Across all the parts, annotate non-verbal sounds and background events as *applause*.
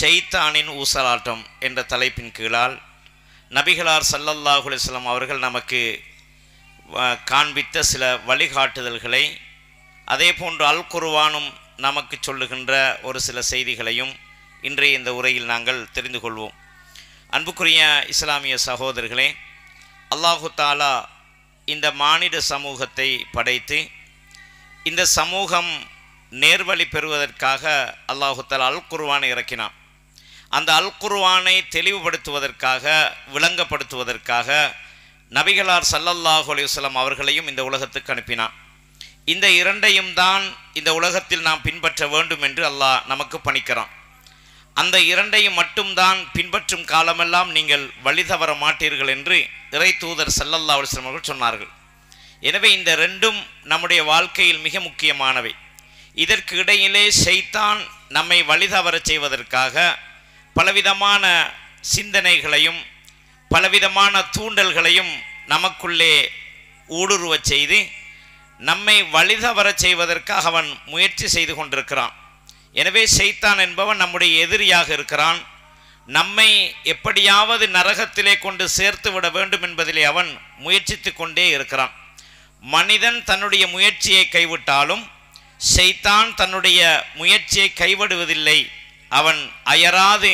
ஷைத்தானின் ஊசலாட்டம் என்ற தலைப்பின் கீழால் நபிகளார் சல்லல்லாஹுலிஸ்லாம் அவர்கள் நமக்கு காண்பித்த சில வழிகாட்டுதல்களை அதே போன்று அல் குருவானும் நமக்கு சொல்லுகின்ற ஒரு சில செய்திகளையும் இன்றைய இந்த உரையில் நாங்கள் தெரிந்து கொள்வோம் அன்புக்குரிய இஸ்லாமிய சகோதரர்களே அல்லாஹு தாலா இந்த மானிட சமூகத்தை படைத்து இந்த சமூகம் நேர்வழி பெறுவதற்காக அல்லாஹு தாலா அல் குருவானை இறக்கினான் அந்த அல் குருவானை தெளிவுபடுத்துவதற்காக விளங்கப்படுத்துவதற்காக நபிகளார் சல்லல்லாஹு அலையுஸ்லாம் அவர்களையும் இந்த உலகத்துக்கு அனுப்பினான் இந்த இரண்டையும் தான் இந்த உலகத்தில் நாம் பின்பற்ற வேண்டும் என்று அல்லாஹ் நமக்கு பணிக்கிறான் அந்த இரண்டையும் மட்டும்தான் பின்பற்றும் காலமெல்லாம் நீங்கள் வழி தவற மாட்டீர்கள் என்று இறை தூதர் செல்லல்லா அலிஸ்லம் அவர்கள் சொன்னார்கள் எனவே இந்த ரெண்டும் நம்முடைய வாழ்க்கையில் மிக முக்கியமானவை இதற்கு இடையிலே செய்தான் நம்மை வழி தவற செய்வதற்காக பலவிதமான சிந்தனைகளையும் பலவிதமான தூண்டல்களையும் நமக்குள்ளே ஊடுருவச் செய்து நம்மை வழி தவற செய்வதற்காக அவன் முயற்சி செய்து கொண்டிருக்கிறான் எனவே செய்தான் என்பவன் நம்முடைய எதிரியாக இருக்கிறான் நம்மை எப்படியாவது நரகத்திலே கொண்டு சேர்த்து விட வேண்டும் என்பதிலே அவன் முயற்சித்து கொண்டே இருக்கிறான் மனிதன் தன்னுடைய முயற்சியை கைவிட்டாலும் செய்தான் தன்னுடைய முயற்சியை கைவிடுவதில்லை அவன் அயராது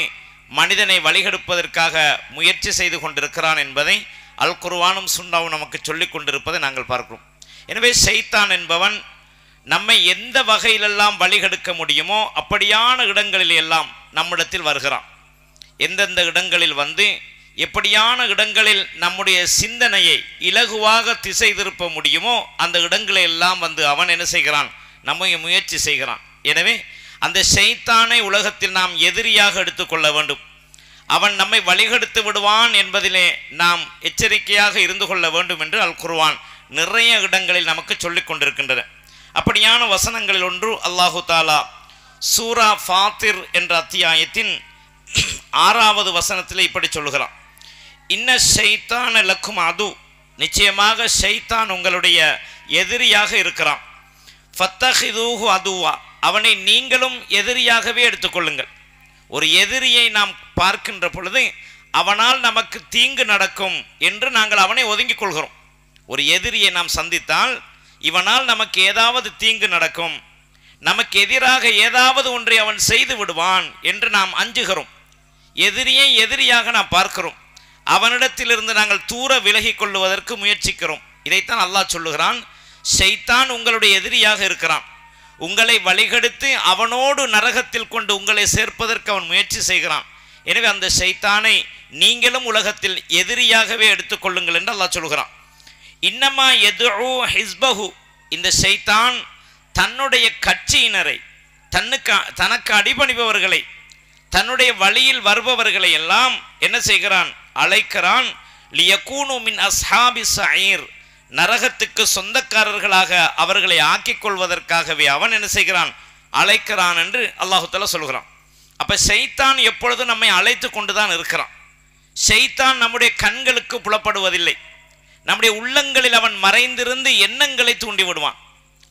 மனிதனை வழிகெடுப்பதற்காக முயற்சி செய்து கொண்டிருக்கிறான் என்பதை அல் குருவானும் சுண்ணாவும் நமக்கு சொல்லிக் கொண்டிருப்பதை நாங்கள் பார்க்கிறோம் எனவே செய்தான் என்பவன் நம்மை எந்த வகையிலெல்லாம் வழிகெடுக்க முடியுமோ அப்படியான இடங்களில் எல்லாம் நம்மிடத்தில் வருகிறான் எந்தெந்த இடங்களில் வந்து எப்படியான இடங்களில் நம்முடைய சிந்தனையை இலகுவாக திசை திருப்ப முடியுமோ அந்த இடங்களை எல்லாம் வந்து அவன் என்ன செய்கிறான் நம்மை முயற்சி செய்கிறான் எனவே அந்த செய்தானை உலகத்தில் நாம் எதிரியாக எடுத்துக்கொள்ள வேண்டும் அவன் நம்மை வழிகெடுத்து விடுவான் என்பதிலே நாம் எச்சரிக்கையாக இருந்து கொள்ள வேண்டும் என்று அல் குருவான் நிறைய இடங்களில் நமக்கு சொல்லிக் கொண்டிருக்கின்றன அப்படியான வசனங்களில் ஒன்று அல்லாஹு தாலா சூரா ஃபாத்திர் என்ற அத்தியாயத்தின் ஆறாவது வசனத்தில் இப்படி சொல்லுகிறான் இன்ன ஷைத்தான் லக்கும் அது நிச்சயமாக ஷைத்தான் உங்களுடைய எதிரியாக இருக்கிறான் ஃபத்தஹிதூஹு அதுவா அவனை நீங்களும் எதிரியாகவே எடுத்துக்கொள்ளுங்கள் ஒரு எதிரியை நாம் பார்க்கின்ற பொழுது அவனால் நமக்கு தீங்கு நடக்கும் என்று நாங்கள் அவனை ஒதுங்கிக் கொள்கிறோம் ஒரு எதிரியை நாம் சந்தித்தால் இவனால் நமக்கு ஏதாவது தீங்கு நடக்கும் நமக்கு எதிராக ஏதாவது ஒன்றை அவன் செய்து விடுவான் என்று நாம் அஞ்சுகிறோம் எதிரியே எதிரியாக நாம் பார்க்கிறோம் அவனிடத்திலிருந்து நாங்கள் தூர விலகி கொள்ளுவதற்கு முயற்சிக்கிறோம் இதைத்தான் அல்லாஹ் சொல்லுகிறான் ஷைத்தான் உங்களுடைய எதிரியாக இருக்கிறான் உங்களை வழிகெடுத்து அவனோடு நரகத்தில் கொண்டு உங்களை சேர்ப்பதற்கு அவன் முயற்சி செய்கிறான் எனவே அந்த ஷைத்தானை நீங்களும் உலகத்தில் எதிரியாகவே எடுத்துக்கொள்ளுங்கள் என்று அல்லாஹ் சொல்கிறான் இன்னமா எதுஓ ஹிஸ்பஹு இந்த செய்தான் தன்னுடைய கட்சியினரை தன்னுக்கு தனக்கு அடிபணிபவர்களை தன்னுடைய வழியில் வருபவர்களை எல்லாம் என்ன செய்கிறான் அழைக்கிறான் லியகூனுமின் அஸ்ஹாபி சயீர் நரகத்துக்கு சொந்தக்காரர்களாக அவர்களை ஆக்கிக் கொள்வதற்காகவே அவன் என்ன செய்கிறான் அழைக்கிறான் என்று அல்லாஹுத்தல சொல்கிறான் அப்போ செய்தான் எப்பொழுதும் நம்மை அழைத்து கொண்டு தான் இருக்கிறான் செய்தான் நம்முடைய கண்களுக்கு புலப்படுவதில்லை நம்முடைய உள்ளங்களில் அவன் மறைந்திருந்து எண்ணங்களை தூண்டி விடுவான்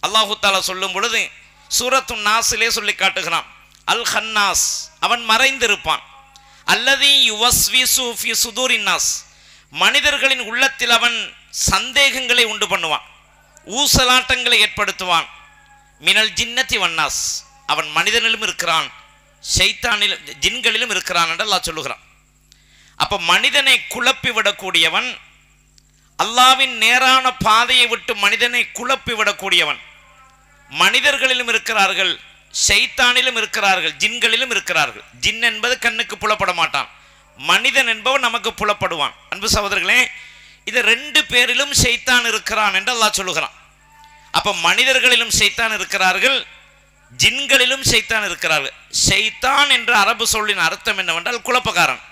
அல்லாஹு தாலா சொல்லும் பொழுது சூரத்து நாசிலே சொல்லி காட்டுகிறான் அல் ஹன்னாஸ் அவன் மறைந்திருப்பான் அல்லது யுவஸ்வி சுதூரின்னாஸ் மனிதர்களின் உள்ளத்தில் அவன் சந்தேகங்களை உண்டு பண்ணுவான் ஊசலாட்டங்களை ஏற்படுத்துவான் மினல் ஜின்னத்தி வண்ணாஸ் அவன் மனிதனிலும் இருக்கிறான் ஷைத்தானிலும் ஜின்களிலும் இருக்கிறான் என்று அல்லா சொல்லுகிறான் அப்போ மனிதனை குழப்பி விடக்கூடியவன் அல்லாவின் நேரான பாதையை விட்டு மனிதனை குழப்பி விடக்கூடியவன் மனிதர்களிலும் இருக்கிறார்கள் செய்தானிலும் இருக்கிறார்கள் ஜின்களிலும் இருக்கிறார்கள் ஜின் என்பது கண்ணுக்கு புலப்பட மாட்டான் மனிதன் என்பவன் நமக்கு புலப்படுவான் அன்பு சகோதரர்களே இது ரெண்டு பேரிலும் செய்தான் இருக்கிறான் என்று அல்லாஹ் சொல்லுகிறான் அப்போ மனிதர்களிலும் செய்தான் இருக்கிறார்கள் ஜின்களிலும் செய்தான் இருக்கிறார்கள் செய்தான் என்ற அரபு சொல்லின் அர்த்தம் என்னவென்றால் குழப்பக்காரன்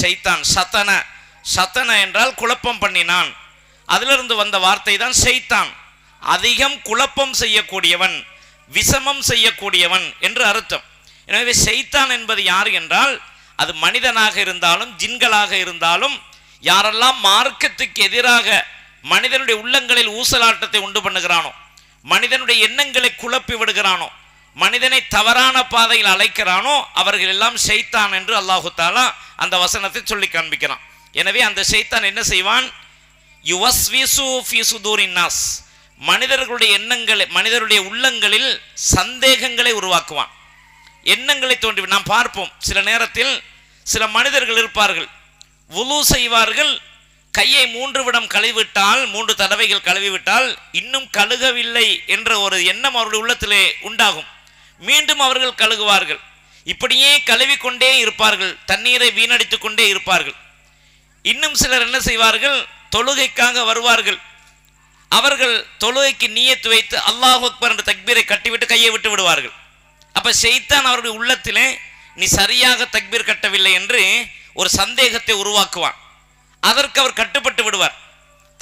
செய்தான் சத்தன சத்தன என்றால் குழப்பம் பண்ணினான் அதிலிருந்து வந்த வார்த்தை தான் செய்தான் அதிகம் குழப்பம் செய்யக்கூடியவன் விஷமம் செய்யக்கூடியவன் என்று அர்த்தம் எனவே செய்தான் என்பது யார் என்றால் அது மனிதனாக இருந்தாலும் ஜின்களாக இருந்தாலும் யாரெல்லாம் மார்க்கத்துக்கு எதிராக மனிதனுடைய உள்ளங்களில் ஊசலாட்டத்தை உண்டு பண்ணுகிறானோ மனிதனுடைய எண்ணங்களை குழப்பி விடுகிறானோ மனிதனை தவறான பாதையில் அழைக்கிறானோ அவர்கள் எல்லாம் செய்தான் என்று அல்லாஹு தாலா அந்த வசனத்தை சொல்லி காண்பிக்கிறான் எனவே அந்த சைத்தான் என்ன செய்வான் மனிதர்களுடைய எண்ணங்களை மனிதருடைய உள்ளங்களில் சந்தேகங்களை உருவாக்குவான் எண்ணங்களை தோன்றி நாம் பார்ப்போம் சில நேரத்தில் சில மனிதர்கள் இருப்பார்கள் உலு செய்வார்கள் கையை மூன்று விடம் கழுவிவிட்டால் மூன்று தடவைகள் கழுவிவிட்டால் இன்னும் கழுகவில்லை என்ற ஒரு எண்ணம் அவருடைய உள்ளத்திலே உண்டாகும் மீண்டும் அவர்கள் கழுகுவார்கள் இப்படியே கழுவிக்கொண்டே இருப்பார்கள் தண்ணீரை வீணடித்துக் கொண்டே இருப்பார்கள் இன்னும் சிலர் என்ன செய்வார்கள் தொழுகைக்காக வருவார்கள் அவர்கள் தொழுகைக்கு நீயத்து வைத்து அல்லாஹ் அக்பர் என்ற தக்பீரை கட்டிவிட்டு கையை விட்டு விடுவார்கள் அப்போ செய்தான் அவருடைய உள்ளத்திலே நீ சரியாக தக்பீர் கட்டவில்லை என்று ஒரு சந்தேகத்தை உருவாக்குவான் அதற்கு அவர் கட்டுப்பட்டு விடுவார்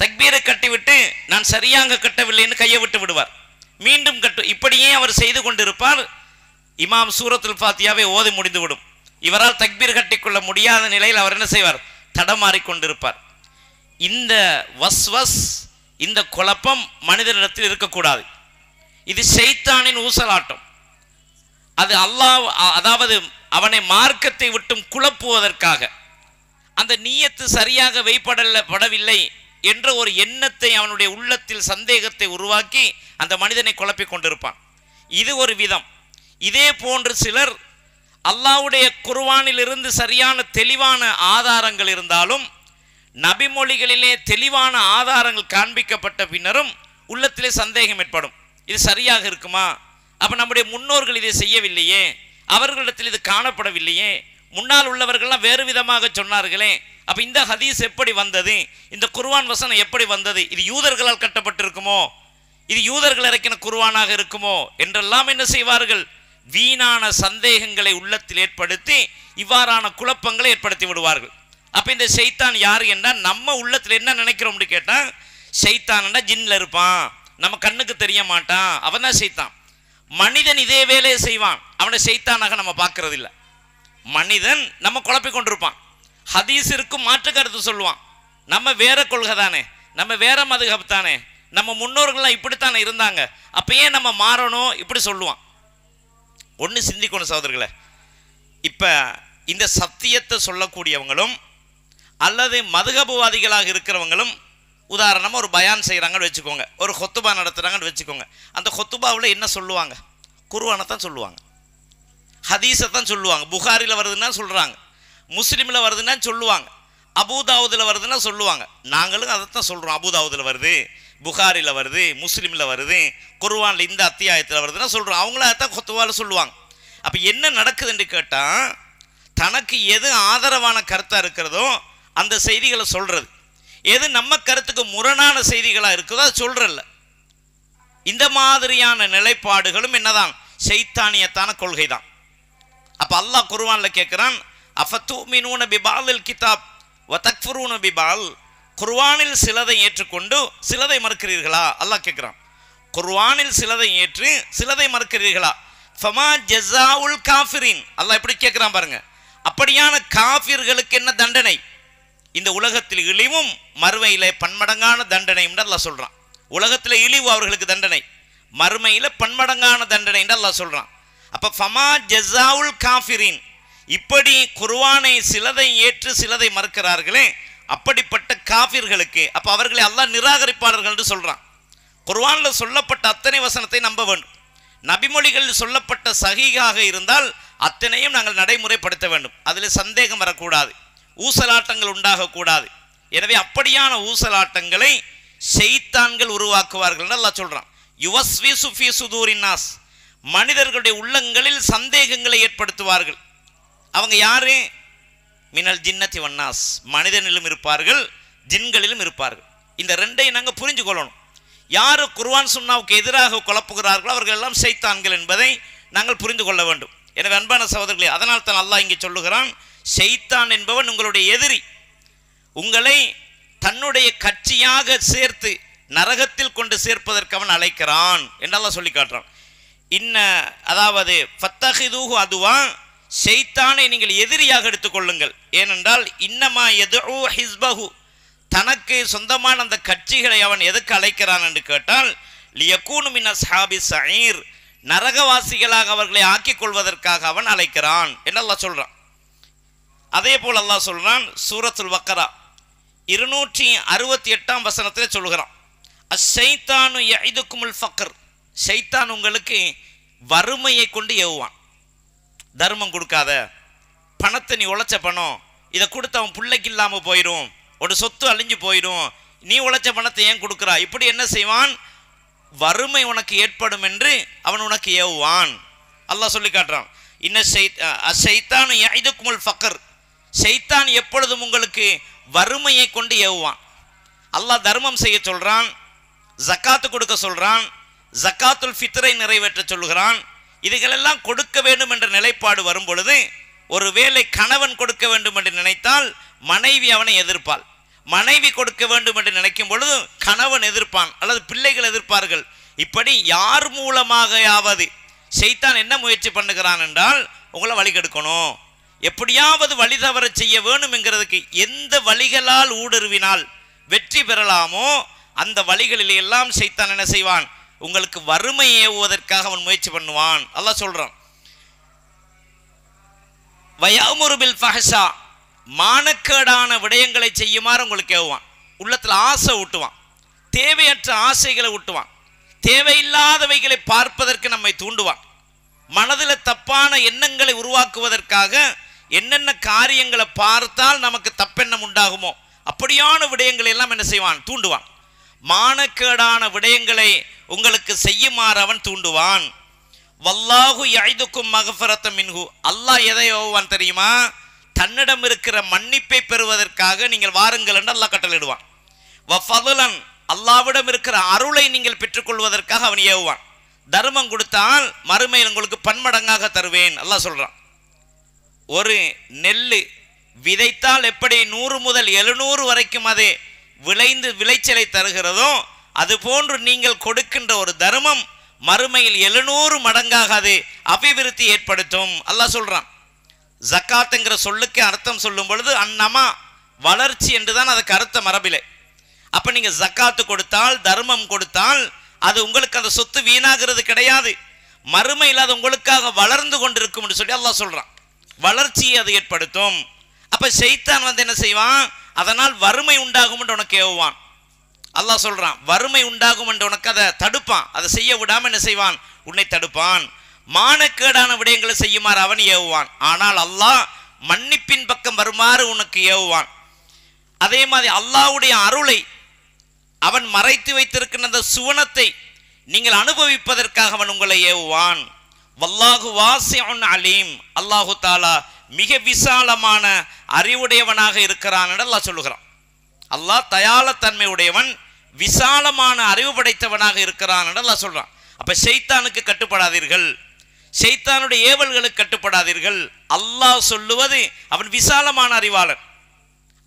தக்பீரை கட்டிவிட்டு நான் சரியாக கட்டவில்லைன்னு கையை விட்டு விடுவார் மீண்டும் கட்டு இப்படியே அவர் செய்து கொண்டிருப்பார் இமாம் சூரத்துல் ஃபாத்தியாவை ஓதி முடிந்துவிடும் இவரால் தக்பீர் கட்டிக்கொள்ள முடியாத நிலையில் அவர் என்ன செய்வார் தடமாறிக்கொண்டிருப்பார் இந்த வஸ்வஸ் இந்த குழப்பம் மனிதனிடத்தில் இருக்கக்கூடாது இது செய்தானின் ஊசலாட்டம் அது அல்லாஹ் அதாவது அவனை மார்க்கத்தை விட்டும் குழப்புவதற்காக அந்த நீயத்து சரியாக வைப்படல படவில்லை என்ற ஒரு எண்ணத்தை அவனுடைய உள்ளத்தில் சந்தேகத்தை உருவாக்கி அந்த மனிதனை குழப்பிக் கொண்டிருப்பான் இது ஒரு விதம் இதே போன்று சிலர் அல்லாவுடைய குர்வானில் இருந்து சரியான தெளிவான ஆதாரங்கள் இருந்தாலும் நபிமொழிகளிலே தெளிவான ஆதாரங்கள் காண்பிக்கப்பட்ட பின்னரும் உள்ளத்திலே சந்தேகம் ஏற்படும் இது சரியாக இருக்குமா அப்போ நம்முடைய முன்னோர்கள் இதை செய்யவில்லையே அவர்களிடத்தில் இது காணப்படவில்லையே முன்னால் உள்ளவர்கள்லாம் வேறு விதமாக சொன்னார்களே அப்போ இந்த ஹதீஸ் எப்படி வந்தது இந்த குர்வான் வசனம் எப்படி வந்தது இது யூதர்களால் கட்டப்பட்டிருக்குமோ இது யூதர்கள் இறக்கின குர்வானாக இருக்குமோ என்றெல்லாம் என்ன செய்வார்கள் வீணான சந்தேகங்களை உள்ளத்தில் ஏற்படுத்தி இவ்வாறான குழப்பங்களை ஏற்படுத்தி விடுவார்கள் அப்போ இந்த செய்தான் யார் என்ன நம்ம உள்ளத்தில் என்ன நினைக்கிறோம்னு கேட்டால் செய்தான் ஜின்ல இருப்பான் நம்ம கண்ணுக்கு தெரிய மாட்டான் அவன் தான் செய்தான் மனிதன் இதே வேலையை செய்வான் அவனை செய்தானாக நம்ம பார்க்கறது இல்லை மனிதன் நம்ம குழப்பி கொண்டிருப்பான் ஹதீசிற்கும் மாற்று கருத்து சொல்லுவான் நம்ம வேற கொள்கை தானே நம்ம வேற மதுகப் தானே நம்ம முன்னோர்கள்லாம் இப்படித்தானே இருந்தாங்க அப்போ ஏன் நம்ம மாறணும் இப்படி சொல்லுவான் ஒன்று சிந்திக்கணும் சகோதரர்களை இப்போ இந்த சத்தியத்தை சொல்லக்கூடியவங்களும் அல்லது மதுகபுவாதிகளாக இருக்கிறவங்களும் உதாரணமாக ஒரு பயான் செய்கிறாங்கன்னு வச்சுக்கோங்க ஒரு ஹொத்துபா நடத்துகிறாங்கன்னு வச்சுக்கோங்க அந்த ஹொத்துபாவில் என்ன சொல்லுவாங்க குருவானை தான் சொல்லுவாங்க ஹதீஸை தான் சொல்லுவாங்க புகாரில் வருதுன்னா சொல்கிறாங்க முஸ்லீமில் வருதுன்னா சொல்லுவாங்க அபுதாவுதில் வருதுன்னா சொல்லுவாங்க நாங்களும் அதை தான் சொல்கிறோம் அபுதாவுதில் வருது புகாரில் வருது முஸ்லீமில் வருது குர்வானில் இந்த அத்தியாயத்தில் வருதுன்னா சொல்கிறோம் அவங்களா அதான் கொத்துவால் சொல்லுவாங்க அப்போ என்ன நடக்குதுன்னு கேட்டால் தனக்கு எது ஆதரவான கருத்தாக இருக்கிறதோ அந்த செய்திகளை சொல்கிறது எது நம்ம கருத்துக்கு முரணான செய்திகளாக இருக்குதோ அதை சொல்கிறல்ல இந்த மாதிரியான நிலைப்பாடுகளும் என்னதான் செய்தானியத்தான கொள்கை தான் அப்போ அல்லாஹ் குர்வானில் கேட்குறான் அஃபத்து மினூன பிபால் கிதாப் ஒ தக்ஃபுரூன பிபால் குர்வானில் சிலதை ஏற்றுக்கொண்டு சிலதை மறுக்கிறீர்களா அல்லாஹ் கேட்குறான் குர்வானில் சிலதை ஏற்று சிலதை மறுக்கிறீர்களா ஃபமா ஜெஸா உல் காஃபிரின் அல்லாஹ் எப்படி கேட்குறான் பாருங்க அப்படியான காஃபிர்களுக்கு என்ன தண்டனை இந்த உலகத்தில் இழிவும் மறுமையில் பன்மடங்கான தண்டனை என்று அல்லாஹ் சொல்கிறான் உலகத்தில் இழிவு அவர்களுக்கு தண்டனை மறுமையில் பன்மடங்கான தண்டனை என்று அல்லாஹ் சொல்கிறான் அப்போ ஃபமா உல் காஃபிரின் இப்படி குர்வானை சிலதை ஏற்று சிலதை மறுக்கிறார்களே அப்படிப்பட்ட காஃபிர்களுக்கு அப்போ அவர்களை அல்லாஹ் நிராகரிப்பாளர்கள் என்று சொல்கிறான் குர்வானில் சொல்லப்பட்ட அத்தனை வசனத்தை நம்ப வேண்டும் நபிமொழிகளில் சொல்லப்பட்ட சகிகாக இருந்தால் அத்தனையும் நாங்கள் நடைமுறைப்படுத்த வேண்டும் அதில் சந்தேகம் வரக்கூடாது ஊசலாட்டங்கள் உண்டாகக்கூடாது எனவே அப்படியான ஊசலாட்டங்களை செய்தான்கள் உருவாக்குவார்கள் நல்லா சொல்கிறான் யுவஸ்வி சுஃபி சுதூரின்னாஸ் மனிதர்களுடைய உள்ளங்களில் சந்தேகங்களை ஏற்படுத்துவார்கள் அவங்க யாரு மினல் ஜின்னத்தி வண்ணாஸ் மனிதனிலும் இருப்பார்கள் ஜின்களிலும் இருப்பார்கள் இந்த ரெண்டையும் நாங்கள் புரிஞ்சு கொள்ளணும் யார் குர்வான் சுண்ணாவுக்கு எதிராக குழப்புகிறார்களோ அவர்கள் எல்லாம் செய்தான்கள் என்பதை நாங்கள் புரிந்து கொள்ள வேண்டும் எனவே அன்பான சகோதரர்களே அதனால் தான் அல்லாஹ் இங்கே சொல்லுகிறான் செய்தான் என்பவன் உங்களுடைய எதிரி உங்களை தன்னுடைய கட்சியாக சேர்த்து நரகத்தில் கொண்டு சேர்ப்பதற்கு அவன் அழைக்கிறான் என்றெல்லாம் சொல்லி காட்டுறான் இன்ன அதாவது ஃபத்தஹிதூஹு அதுவான் ஷெய்தானை நீங்கள் எதிரியாக எடுத்துக்கொள்ளுங்கள் ஏனென்றால் இன்னமா எதோ ஹிஸ்பஹு தனக்கு சொந்தமான அந்த கட்சிகளை அவன் எதுக்கு அழைக்கிறான் என்று கேட்டால் லியக்கூனுமின் அஸ்ஹாபி சயீர் நரகவாசிகளாக அவர்களை ஆக்கிக் கொள்வதற்காக அவன் அழைக்கிறான் என்று அல்லாஹ் சொல்கிறான் அதே போல் அல்லாஹ் சொல்கிறான் சூரத்துல் வக்கரா இருநூற்றி அறுபத்தி எட்டாம் வசனத்தில் சொல்கிறான் அஷைத்தானு எய்துக்குமுல் ஃபக்கர் ஷைத்தான் உங்களுக்கு வறுமையை கொண்டு ஏவுவான் தர்மம் கொடுக்காத பணத்தை நீ உழைச்ச பணம் இதை கொடுத்து அவன் பிள்ளைக்கு இல்லாமல் போயிடும் உன்னோட சொத்து அழிஞ்சு போயிடும் நீ உழைச்ச பணத்தை ஏன் கொடுக்குறா இப்படி என்ன செய்வான் வறுமை உனக்கு ஏற்படும் என்று அவன் உனக்கு ஏவுவான் அல்லாஹ் சொல்லி காட்டுறான் இன்னைத்தான் இதுக்குமுல் ஃபக்கர் செய்தான் எப்பொழுதும் உங்களுக்கு வறுமையை கொண்டு ஏவுவான் அல்லாஹ் தர்மம் செய்ய சொல்கிறான் ஜக்காத்து கொடுக்க சொல்கிறான் ஜக்காத்துல் ஃபித்ரை நிறைவேற்ற சொல்கிறான் இதுகளெல்லாம் கொடுக்க வேண்டும் என்ற நிலைப்பாடு வரும் பொழுது வேலை கணவன் கொடுக்க வேண்டும் என்று நினைத்தால் மனைவி அவனை எதிர்ப்பாள் மனைவி கொடுக்க வேண்டும் என்று நினைக்கும் பொழுது கணவன் எதிர்ப்பான் அல்லது பிள்ளைகள் எதிர்ப்பார்கள் இப்படி யார் யாவது செய்தான் என்ன முயற்சி பண்ணுகிறான் என்றால் உங்களை வழிகெடுக்கணும் எப்படியாவது வழி தவற செய்ய என்கிறதுக்கு எந்த வழிகளால் ஊடுருவினால் வெற்றி பெறலாமோ அந்த வழிகளில் எல்லாம் செய்தான் என்ன செய்வான் உங்களுக்கு வறுமை ஏவுவதற்காக அவன் முயற்சி பண்ணுவான் அல்லாஹ் சொல்கிறான் வயாமுருபில் மானக்கேடான விடயங்களை செய்யுமாறு உங்களுக்கு ஏவுவான் உள்ளத்தில் ஆசை ஊட்டுவான் தேவையற்ற ஆசைகளை ஊட்டுவான் தேவையில்லாதவைகளை பார்ப்பதற்கு நம்மை தூண்டுவான் மனதில் தப்பான எண்ணங்களை உருவாக்குவதற்காக என்னென்ன காரியங்களை பார்த்தால் நமக்கு தப்பெண்ணம் உண்டாகுமோ அப்படியான விடயங்களை எல்லாம் என்ன செய்வான் தூண்டுவான் மானக்கேடான விடயங்களை உங்களுக்கு செய்யுமாறு அவன் தூண்டுவான் வல்லாஹு யாய்துக்கும் மகஃபரத்த மின்ஹு அல்லாஹ் எதை ஓவான் தெரியுமா தன்னிடம் இருக்கிற மன்னிப்பை பெறுவதற்காக நீங்கள் வாருங்கள் என்று அல்லாஹ் கட்டளிடுவான் வஃபதுலன் அல்லாவிடம் இருக்கிற அருளை நீங்கள் பெற்றுக்கொள்வதற்காக அவன் ஏவுவான் தர்மம் கொடுத்தால் மறுமை உங்களுக்கு பன்மடங்காக தருவேன் அல்லாஹ் சொல்கிறான் ஒரு நெல் விதைத்தால் எப்படி நூறு முதல் எழுநூறு வரைக்கும் அதே விளைந்து விளைச்சலை தருகிறதோ அது போன்று நீங்கள் கொடுக்கின்ற ஒரு தர்மம் மறுமையில் எழுநூறு மடங்காக அது அபிவிருத்தி ஏற்படுத்தும் அல்லாஹ் சொல்கிறான் ஜக்காத்துங்கிற சொல்லுக்கு அர்த்தம் சொல்லும் பொழுது அன்னமா வளர்ச்சி என்று தான் அதுக்கு அர்த்த மரபிலை அப்போ நீங்கள் ஜக்காத்து கொடுத்தால் தர்மம் கொடுத்தால் அது உங்களுக்கு அந்த சொத்து வீணாகிறது கிடையாது மறுமையில் அது உங்களுக்காக வளர்ந்து கொண்டிருக்கும் சொல்லி அல்லாஹ் சொல்கிறான் வளர்ச்சியை அது ஏற்படுத்தும் அப்போ செய்தான் வந்து என்ன செய்வான் அதனால் வறுமை உண்டாகும் என்று உனக்கு ஏவுவான் அல்லாஹ் சொல்கிறான் வறுமை உண்டாகும் என்று உனக்கு அதை தடுப்பான் அதை செய்ய விடாமல் என்ன செய்வான் உன்னை தடுப்பான் மானக்கேடான விடயங்களை செய்யுமாறு அவன் ஏவுவான் ஆனால் அல்லாஹ் மன்னிப்பின் பக்கம் வருமாறு உனக்கு ஏவுவான் அதே மாதிரி அல்லாவுடைய அருளை அவன் மறைத்து வைத்திருக்கின்ற அந்த சுவனத்தை நீங்கள் அனுபவிப்பதற்காக அவன் உங்களை ஏவுவான் வல்லாஹு வாசியன் அலீம் அல்லாஹு தாலா மிக விசாலமான அறிவுடையவனாக இருக்கிறான் அல்லாஹ் சொல்லுகிறான் அல்லாஹ் தயால தன்மை உடையவன் விசாலமான அறிவு படைத்தவனாக இருக்கிறான் அல்லா சொல்கிறான் அப்போ செய்தானுக்கு கட்டுப்படாதீர்கள் செய்தானுடைய ஏவல்களுக்கு கட்டுப்படாதீர்கள் அல்லாஹ் சொல்லுவது அவன் விசாலமான அறிவாளன்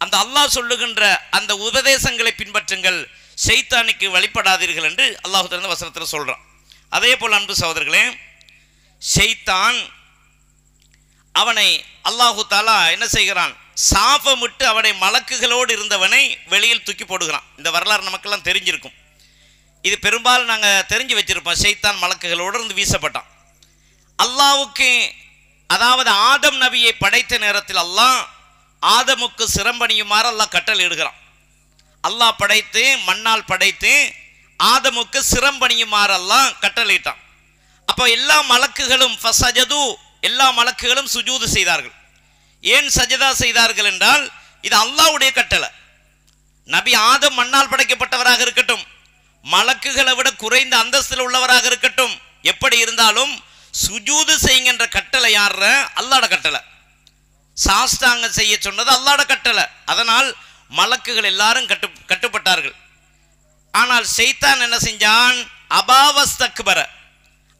அந்த அல்லாஹ் சொல்லுகின்ற அந்த உபதேசங்களை பின்பற்றுங்கள் செய்தானுக்கு வழிபடாதீர்கள் என்று அல்லாஹு தந்த வசனத்தில் சொல்கிறான் அதே போல் அன்பு சகோதரர்களே செய்தான் அவனை அல்லாஹு தாலா என்ன செய்கிறான் சாபமிட்டு அவனை மலக்குகளோடு இருந்தவனை வெளியில் தூக்கி போடுகிறான் இந்த வரலாறு நமக்கெல்லாம் தெரிஞ்சிருக்கும் இது பெரும்பாலும் நாங்கள் தெரிஞ்சு வச்சுருப்போம் செய்தான் மலக்குகளோடு இருந்து வீசப்பட்டான் அல்லாவுக்கு அதாவது ஆதம் நபியை படைத்த நேரத்தில் அல்லாஹ் ஆதமுக்கு சிரம்பணியுமாறு அல்லாஹ் கட்டளை இடுகிறான் அல்லாஹ் படைத்து மண்ணால் படைத்து ஆதமுக்கு சிரம்பணியுமாறு அல்லாஹ் கட்டளையிட்டான் அப்போ எல்லா மலக்குகளும் ஃபசஜது எல்லா மலக்குகளும் சுஜூது செய்தார்கள் ஏன் சஜதா செய்தார்கள் என்றால் இது அல்லாவுடைய கட்டளை நபி ஆதம் மண்ணால் படைக்கப்பட்டவராக இருக்கட்டும் மலக்குகளை விட குறைந்த அந்தஸ்தில் உள்ளவராக இருக்கட்டும் எப்படி இருந்தாலும் சுஜூது செய்கின்ற கட்டளை யார் அல்லாட கட்டளை சாஸ்தாங்க செய்ய சொன்னது அல்லாட கட்டளை அதனால் மலக்குகள் எல்லாரும் கட்டு கட்டுப்பட்டார்கள் ஆனால் செய்தான் என்ன செஞ்சான் பெற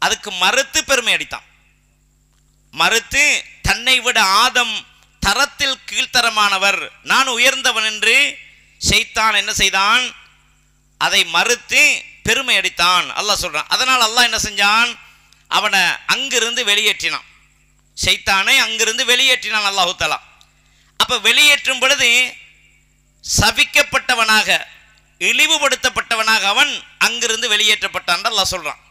அதுக்கு மறுத்து பெருமை அடித்தான் மறுத்து தன்னை விட ஆதம் தரத்தில் கீழ்த்தரமானவர் நான் உயர்ந்தவன் என்று செய்தான் என்ன செய்தான் அதை மறுத்து பெருமை அடித்தான் அல்லாஹ் சொல்கிறான் அதனால் அல்லாஹ் என்ன செஞ்சான் அவனை அங்கிருந்து வெளியேற்றினான் செய்தானை அங்கிருந்து வெளியேற்றினான் அல்லாஹு தலா அப்போ வெளியேற்றும் பொழுது சபிக்கப்பட்டவனாக இழிவுபடுத்தப்பட்டவனாக அவன் அங்கிருந்து வெளியேற்றப்பட்டான் அல்லாஹ் சொல்கிறான்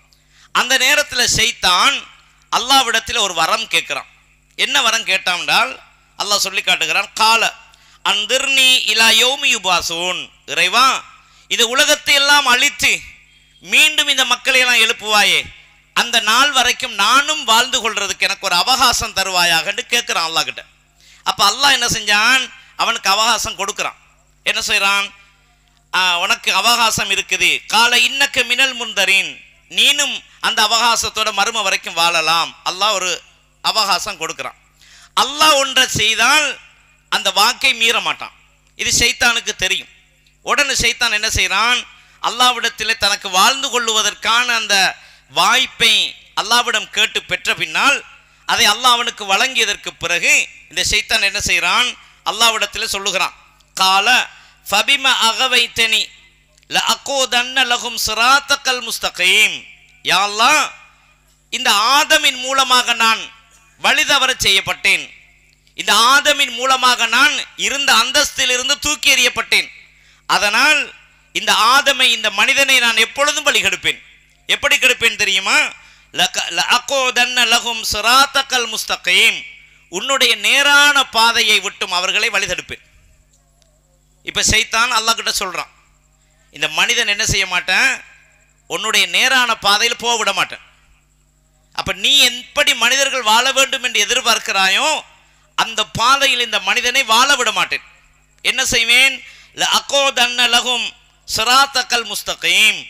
அந்த நேரத்தில் செய்தான் அல்லாவிடத்தில் ஒரு வரம் கேட்குறான் என்ன வரம் கேட்டான் என்றால் அல்லாஹ் சொல்லி காட்டுகிறான் கால அந்திர்னி இலா யோமியுபாசோன் இறைவா இந்த உலகத்தை எல்லாம் அழித்து மீண்டும் இந்த மக்களை எல்லாம் எழுப்புவாயே அந்த நாள் வரைக்கும் நானும் வாழ்ந்து கொள்றதுக்கு எனக்கு ஒரு அவகாசம் தருவாயாகன்னு கேட்குறான் அல்லா கிட்ட அப்போ அல்லாஹ் என்ன செஞ்சான் அவனுக்கு அவகாசம் கொடுக்குறான் என்ன செய்கிறான் உனக்கு அவகாசம் இருக்குது கால இன்னக்கு மினல் முந்தரின் நீனும் அந்த அவகாசத்தோட மரும வரைக்கும் வாழலாம் அல்லாஹ் ஒரு அவகாசம் கொடுக்குறான் அல்லாஹ் ஒன்றை செய்தால் அந்த வாக்கை மீற மாட்டான் இது சைத்தானுக்கு தெரியும் உடனே சைத்தான் என்ன செய்கிறான் அல்லாவிடத்தில் தனக்கு வாழ்ந்து கொள்ளுவதற்கான அந்த வாய்ப்பை அல்லாவிடம் கேட்டு பெற்ற பின்னால் அதை அல்லாஹ் அவனுக்கு வழங்கியதற்கு பிறகு இந்த சைத்தான் என்ன செய்கிறான் அல்லாவிடத்தில் சொல்லுகிறான் கால ஃபபிம அகவைத்தனி ல அக்கோதன்ன லகும் சிராத்தக்கல் முஸ்தகீம் யாழ்லா இந்த ஆதமின் மூலமாக நான் வழிதவர செய்யப்பட்டேன் இந்த ஆதமின் மூலமாக நான் இருந்த அந்தஸ்தில் இருந்து தூக்கி எறியப்பட்டேன் அதனால் இந்த ஆதமை இந்த மனிதனை நான் எப்பொழுதும் பலி கெடுப்பேன் எப்படி கெடுப்பேன் தெரியுமா லகும் சிராத்தக்கல் முஸ்தக்கையும் உன்னுடைய நேரான பாதையை விட்டும் அவர்களை வழிதடுப்பேன் இப்போ செய்தான் கிட்ட சொல்கிறான் இந்த மனிதன் என்ன செய்ய மாட்டேன் உன்னுடைய நேரான பாதையில் போக விட மாட்டேன் அப்ப நீ எப்படி மனிதர்கள் வாழ வேண்டும் என்று எதிர்பார்க்கிறாயோ அந்த பாதையில் இந்த மனிதனை வாழ விட மாட்டேன் என்ன செய்வேன் அக்கோ சிராத்தக்கல் முஸ்தகீம்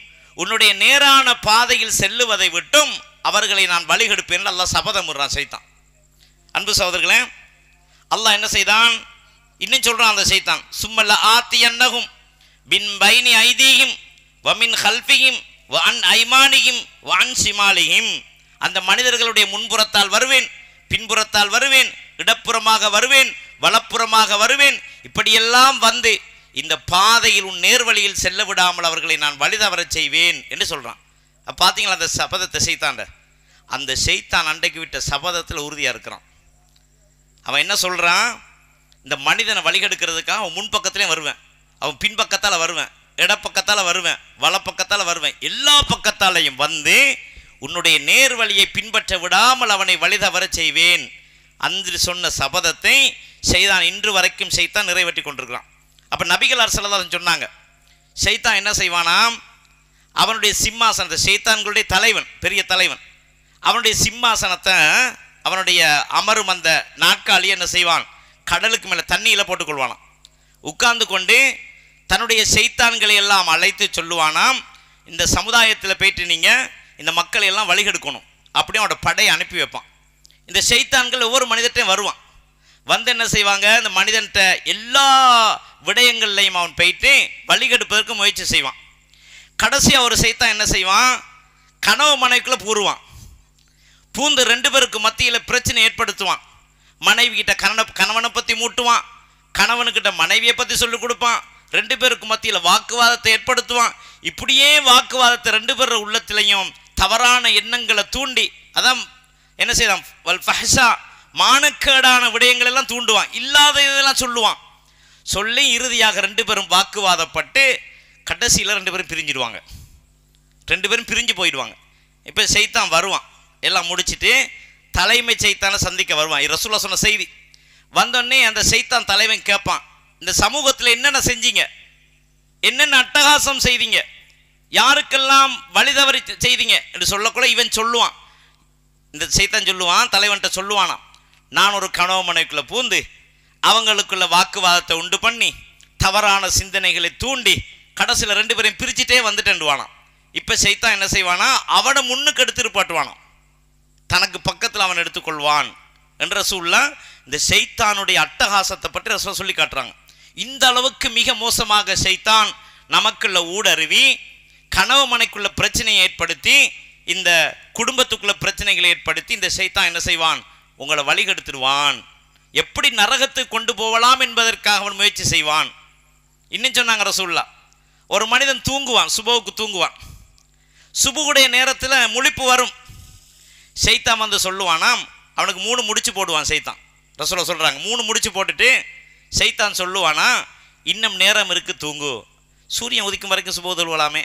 உன்னுடைய நேரான பாதையில் செல்லுவதை விட்டும் அவர்களை நான் வழிகெடுப்பேன் அல்லாஹ் சபதம் செய்தான் அன்பு சகோதரர்களே அல்லாஹ் என்ன செய்தான் இன்னும் சொல்கிறான் அந்த செய்தான் சும்மல்ல ஆத்தி அன்னகும் பின் பைனி ஐதீகிம் வமின் ஹல்பியும் வான் ஐமானியும் வான் சிமாலியும் அந்த மனிதர்களுடைய முன்புறத்தால் வருவேன் பின்புறத்தால் வருவேன் இடப்புறமாக வருவேன் வலப்புறமாக வருவேன் இப்படியெல்லாம் வந்து இந்த பாதையில் உன் நேர்வழியில் செல்ல விடாமல் அவர்களை நான் வழிதவர செய்வேன் என்று சொல்கிறான் அப்போ பார்த்தீங்களா அந்த சபதத்தை செய்தான் அந்த செய்தான் அண்டைக்கு விட்ட சபதத்தில் உறுதியாக இருக்கிறான் அவன் என்ன சொல்கிறான் இந்த மனிதனை வழிகெடுக்கிறதுக்காக அவன் முன்பக்கத்துலேயும் வருவேன் அவன் பின்பக்கத்தால் வருவேன் இடப்பக்கத்தால் வருவேன் வலப்பக்கத்தால் வருவேன் எல்லா பக்கத்தாலையும் வந்து உன்னுடைய நேர் வழியை பின்பற்ற விடாமல் அவனை வழி செய்வேன் அன்று சொன்ன சபதத்தை செய்தான் இன்று வரைக்கும் செய்தான் நிறைவேற்றி கொண்டிருக்கிறான் அப்போ நபிகள் சிலதான் சொன்னாங்க செய்தான் என்ன செய்வானாம் அவனுடைய சிம்மாசனத்தை செய்தான்களுடைய தலைவன் பெரிய தலைவன் அவனுடைய சிம்மாசனத்தை அவனுடைய அமரும் அந்த நாட்காலியை என்ன செய்வான் கடலுக்கு மேலே தண்ணியில் போட்டுக்கொள்வானாம் உட்கார்ந்து கொண்டு தன்னுடைய செய்தான்களை எல்லாம் அழைத்து சொல்லுவானாம் இந்த சமுதாயத்தில் போயிட்டு நீங்கள் இந்த மக்களை எல்லாம் வழிகெடுக்கணும் அப்படியே அவனோட படையை அனுப்பி வைப்பான் இந்த செய்தான்கள் ஒவ்வொரு மனிதர்கிட்டையும் வருவான் வந்து என்ன செய்வாங்க இந்த மனிதன்கிட்ட எல்லா விடயங்கள்லையும் அவன் போயிட்டு வழிகெடுப்பதற்கு முயற்சி செய்வான் கடைசியாக ஒரு செய்தான் என்ன செய்வான் கனவு மனைவிக்குள்ளே பூருவான் பூந்து ரெண்டு பேருக்கு மத்தியில் பிரச்சனை ஏற்படுத்துவான் மனைவி கிட்ட கணவனை கணவனை பற்றி மூட்டுவான் கணவனுக்கிட்ட மனைவியை பற்றி சொல்லிக் கொடுப்பான் ரெண்டு பேருக்கு மத்தியில் வாக்குவாதத்தை ஏற்படுத்துவான் இப்படியே வாக்குவாதத்தை ரெண்டு பேர் உள்ளத்திலையும் தவறான எண்ணங்களை தூண்டி அதான் என்ன செய்தான் வல் ஃபஹ்ஷா மானக்கேடான விடயங்கள் எல்லாம் தூண்டுவான் இல்லாத இதெல்லாம் சொல்லுவான் சொல்லி இறுதியாக ரெண்டு பேரும் வாக்குவாதப்பட்டு கடைசியில் ரெண்டு பேரும் பிரிஞ்சிடுவாங்க ரெண்டு பேரும் பிரிஞ்சு போயிடுவாங்க இப்போ செய்தான் வருவான் எல்லாம் முடிச்சுட்டு தலைமை செய்தான சந்திக்க வருவான் ரசூலா சொன்ன செய்தி வந்தோடனே அந்த செய்தான் தலைவன் கேட்பான் இந்த சமூகத்தில் என்னென்ன செஞ்சீங்க என்னென்ன அட்டகாசம் செய்தீங்க யாருக்கெல்லாம் வழிதவறி செய்தீங்க என்று சொல்லக்கூட இவன் சொல்லுவான் இந்த சைத்தான் சொல்லுவான் தலைவன்கிட்ட சொல்லுவானாம் நான் ஒரு கனவு மனைவிக்குள்ளே பூந்து அவங்களுக்குள்ள வாக்குவாதத்தை உண்டு பண்ணி தவறான சிந்தனைகளை தூண்டி கடைசியில் ரெண்டு பேரையும் பிரிச்சுட்டே வந்துட்டேன்டுவானாம் இப்போ சைத்தான் என்ன செய்வானா அவனை முன்னுக்கு எடுத்துருப்பாட்டுவானாம் தனக்கு பக்கத்தில் அவன் எடுத்துக்கொள்வான் என்ற சூழலாம் இந்த செய்தானுடைய அட்டகாசத்தை பற்றி ரசம் சொல்லி காட்டுறாங்க இந்த அளவுக்கு மிக மோசமாக செய்தான் நமக்குள்ள ஊடருவி கனவு மனைக்குள்ள பிரச்சனையை ஏற்படுத்தி இந்த குடும்பத்துக்குள்ள பிரச்சனைகளை ஏற்படுத்தி இந்த சைத்தான் என்ன செய்வான் உங்களை வழிகெடுத்துடுவான் எப்படி நரகத்தை கொண்டு போகலாம் என்பதற்காக அவன் முயற்சி செய்வான் இன்னும் சொன்னாங்க ரசூல்லா ஒரு மனிதன் தூங்குவான் சுபவுக்கு தூங்குவான் சுபுவுடைய நேரத்தில் முழிப்பு வரும் சைத்தான் வந்து சொல்லுவானாம் அவனுக்கு மூணு முடிச்சு போடுவான் சைத்தான் ரசூலா சொல்கிறாங்க மூணு முடிச்சு போட்டுட்டு சைத்தான் சொல்லுவானா இன்னும் நேரம் இருக்குது தூங்கு சூரியன் உதிக்கும் வரைக்கும் சுபவு தொழுவலாமே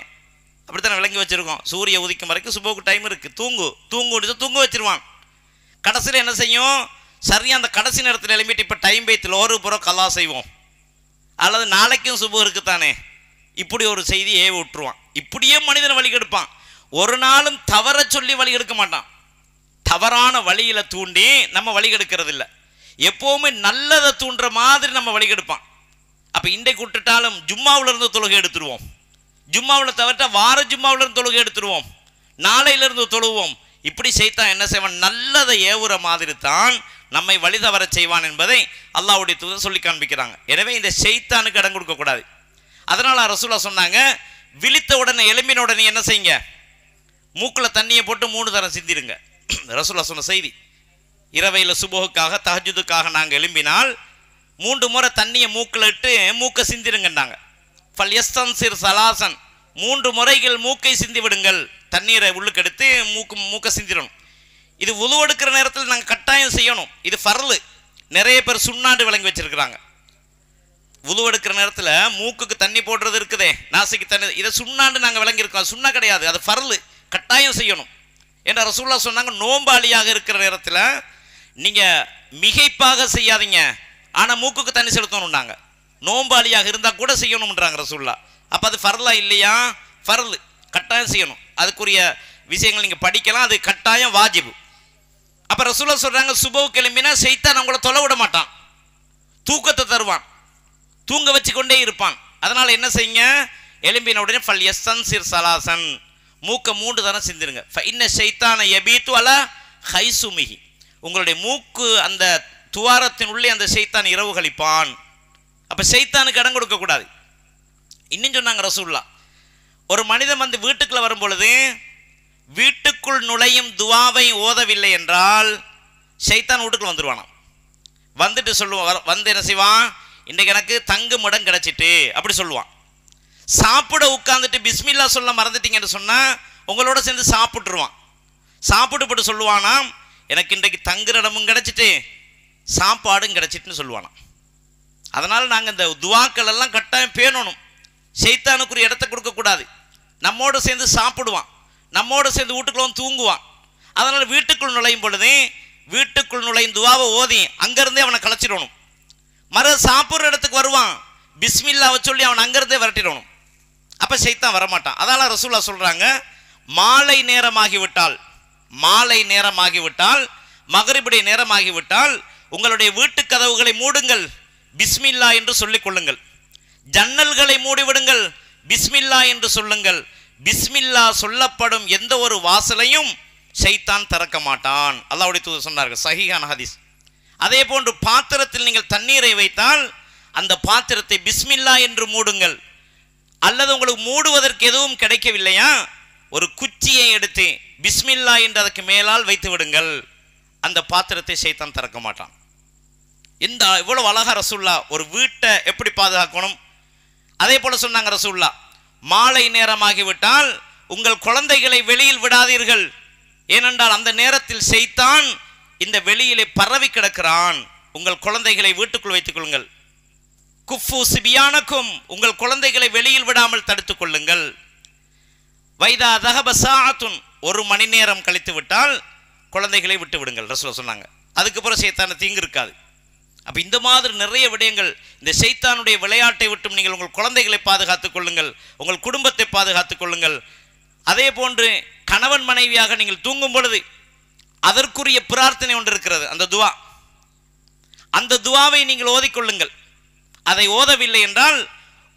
அப்படித்தானே விளங்கி வச்சுருக்கோம் சூரிய உதிக்கும் வரைக்கும் சுபோக்கு டைம் இருக்குது தூங்கு தூங்கு தூங்க வச்சுருவான் கடைசியில் என்ன செய்யும் சரியாக அந்த கடைசி நேரத்தில் எழுப்பிட்டு இப்போ டைம் பேத்தில் ஒரு புறம் கலா செய்வோம் அல்லது நாளைக்கும் சுபம் இருக்குத்தானே இப்படி ஒரு செய்தி ஏவ விட்டுருவான் இப்படியே மனிதனை வழி கெடுப்பான் ஒரு நாளும் தவற சொல்லி வழி எடுக்க மாட்டான் தவறான வழியில் தூண்டி நம்ம வழி கெடுக்கிறது இல்லை எப்போவுமே நல்லதை தூண்டுற மாதிரி நம்ம வழி கெடுப்பான் அப்போ இன்றைக்கு விட்டுட்டாலும் ஜும்மாவிலிருந்து தொழுகை எடுத்துருவோம் ஜும்மாவில் தவிர்த்த வார ஜும்மாவிலிருந்து தொழுகை எடுத்துருவோம் நாளையிலிருந்து தொழுவோம் இப்படி செய்தான் என்ன செய்வான் நல்லதை ஏவுற மாதிரி தான் நம்மை வழி தவற செய்வான் என்பதை அல்லாவுடைய தூதர் சொல்லி காண்பிக்கிறாங்க எனவே இந்த செய்தானுக்கு இடம் கொடுக்கக்கூடாது அதனால் ரசூலா சொன்னாங்க விழித்த உடனே எலும்பின உடனே என்ன செய்யுங்க மூக்கில் தண்ணியை போட்டு மூணு தரம் சிந்திடுங்க *clears throat* ரசூலா சொன்ன செய்தி இரவையில் சுபோகுக்காக தஹஜுதுக்காக நாங்கள் எலும்பினால் மூன்று முறை தண்ணியை மூக்கில் இட்டு மூக்கை சிந்திருங்கன்னாங்க ஃபல்யஸ்தன்சிர் சலாசன் மூன்று முறைகள் மூக்கை சிந்தி விடுங்கள் தண்ணீரை உள்ளுக்கெடுத்து மூக்கு மூக்கை சிந்திடணும் இது உழுவு எடுக்கிற நேரத்தில் நாங்கள் கட்டாயம் செய்யணும் இது ஃபரலு நிறைய பேர் சுண்ணாண்டு விளங்கி வச்சிருக்கிறாங்க உழுவு எடுக்கிற நேரத்தில் மூக்குக்கு தண்ணி போடுறது இருக்குதே நாசிக்கு தண்ணி இதை சுண்ணாண்டு நாங்கள் விளங்கியிருக்கோம் சுண்ணா கிடையாது அது ஃபரலு கட்டாயம் செய்யணும் என்ற ரசூல்லா சொன்னாங்க நோம்பாளியாக இருக்கிற நேரத்தில் நீங்கள் மிகைப்பாக செய்யாதீங்க ஆனால் மூக்குக்கு தண்ணி செலுத்தணும்னாங்க நோம்பாளியாக இருந்தால் கூட செய்யணும்ன்றாங்க ரசூல்லா அப்போ அது ஃபர்லா இல்லையா ஃபர்லு கட்டாயம் செய்யணும் அதுக்குரிய விஷயங்கள் நீங்கள் படிக்கலாம் அது கட்டாயம் வாஜிபு அப்போ ரசூல்லா சொல்கிறாங்க சுபவு கிளம்பினா செய்தான் அவங்கள தொலை விட மாட்டான் தூக்கத்தை தருவான் தூங்க வச்சு கொண்டே இருப்பான் அதனால் என்ன செய்யுங்க எலும்பின உடனே ஃபல் எஸ்ஸன் சிர் சலாசன் மூக்கை மூன்று தானே சிந்திருங்க இன்ன செய்தான எபீத்து அல ஹைசுமிகி உங்களுடைய மூக்கு அந்த துவாரத்தின் உள்ளே அந்த சைத்தான் இரவு கழிப்பான் அப்போ சைத்தானுக்கு இடம் கொடுக்கக்கூடாது இன்னும் சொன்னாங்க ரசூல்லா ஒரு மனிதன் வந்து வீட்டுக்குள்ளே வரும் பொழுது வீட்டுக்குள் நுழையும் துவாவை ஓதவில்லை என்றால் சைத்தான் வீட்டுக்குள்ள வந்துடுவானா வந்துட்டு சொல்லுவான் வந்து என்ன செய்வான் இன்றைக்கு எனக்கு தங்கும் இடம் கிடைச்சிட்டு அப்படி சொல்லுவான் சாப்பிட உட்காந்துட்டு பிஸ்மில்லா சொல்ல மறந்துட்டீங்கன்னு சொன்னால் உங்களோட சேர்ந்து சாப்பிட்டுருவான் சாப்பிட்டு போட்டு சொல்லுவானா எனக்கு இன்றைக்கு தங்குற இடமும் கிடச்சிட்டு சாப்பாடும் கிடச்சிட்டுன்னு சொல்லுவானா அதனால் நாங்கள் இந்த துவாக்கள் எல்லாம் கட்டாயம் பேணணும் செய்தானுக்கு ஒரு இடத்த கொடுக்கக்கூடாது நம்மோடு சேர்ந்து சாப்பிடுவான் நம்மோடு சேர்ந்து வீட்டுக்குள்ள தூங்குவான் அதனால் வீட்டுக்குள் நுழையும் பொழுதே வீட்டுக்குள் நுழையும் துவாவை ஓதி அங்கேருந்தே அவனை களைச்சிடணும் மறு சாப்பிட்ற இடத்துக்கு வருவான் பிஸ்மில்லாவை சொல்லி அவன் அங்கேருந்தே விரட்டிடணும் அப்போ செய்தான் வரமாட்டான் அதனால் ரசூல்லா சொல்கிறாங்க மாலை நேரமாகிவிட்டால் மாலை நேரமாகிவிட்டால் மகரிபுடைய நேரமாகிவிட்டால் உங்களுடைய வீட்டு கதவுகளை மூடுங்கள் பிஸ்மில்லா என்று சொல்லிக் கொள்ளுங்கள் ஜன்னல்களை மூடிவிடுங்கள் பிஸ்மில்லா என்று சொல்லுங்கள் பிஸ்மில்லா சொல்லப்படும் எந்த ஒரு வாசலையும் ஷைத்தான் திறக்க மாட்டான் அல்லாவுடைய தூதர் சொன்னார்கள் சஹிஹான் ஹதீஸ் அதே போன்று பாத்திரத்தில் நீங்கள் தண்ணீரை வைத்தால் அந்த பாத்திரத்தை பிஸ்மில்லா என்று மூடுங்கள் அல்லது உங்களுக்கு மூடுவதற்கு எதுவும் கிடைக்கவில்லையா ஒரு குச்சியை எடுத்து பிஸ்மில்லா என்று அதற்கு மேலால் வைத்து விடுங்கள் அந்த பாத்திரத்தை சைத்தான் திறக்க மாட்டான் இந்த இவ்வளவு அழகா ரசூல்லா ஒரு வீட்டை எப்படி பாதுகாக்கணும் அதே போல சொன்னாங்க ரசூல்லா மாலை நேரமாகிவிட்டால் உங்கள் குழந்தைகளை வெளியில் விடாதீர்கள் ஏனென்றால் அந்த நேரத்தில் செய்தான் இந்த வெளியிலே பரவி கிடக்கிறான் உங்கள் குழந்தைகளை வீட்டுக்குள் வைத்துக் கொள்ளுங்கள் குஃபு சிபியானக்கும் உங்கள் குழந்தைகளை வெளியில் விடாமல் தடுத்துக் கொள்ளுங்கள் வைதா தகபசாத்துன் ஒரு மணி நேரம் கழித்து விட்டால் குழந்தைகளை விட்டு விடுங்கள் ரசூல சொன்னாங்க அதுக்கப்புறம் சேத்தான தீங்கு இருக்காது அப்போ இந்த மாதிரி நிறைய விடயங்கள் இந்த சைத்தானுடைய விளையாட்டை விட்டும் நீங்கள் உங்கள் குழந்தைகளை பாதுகாத்துக் கொள்ளுங்கள் உங்கள் குடும்பத்தை பாதுகாத்துக் கொள்ளுங்கள் அதே போன்று கணவன் மனைவியாக நீங்கள் தூங்கும் பொழுது அதற்குரிய பிரார்த்தனை ஒன்று இருக்கிறது அந்த துவா அந்த துவாவை நீங்கள் ஓதிக்கொள்ளுங்கள் அதை ஓதவில்லை என்றால்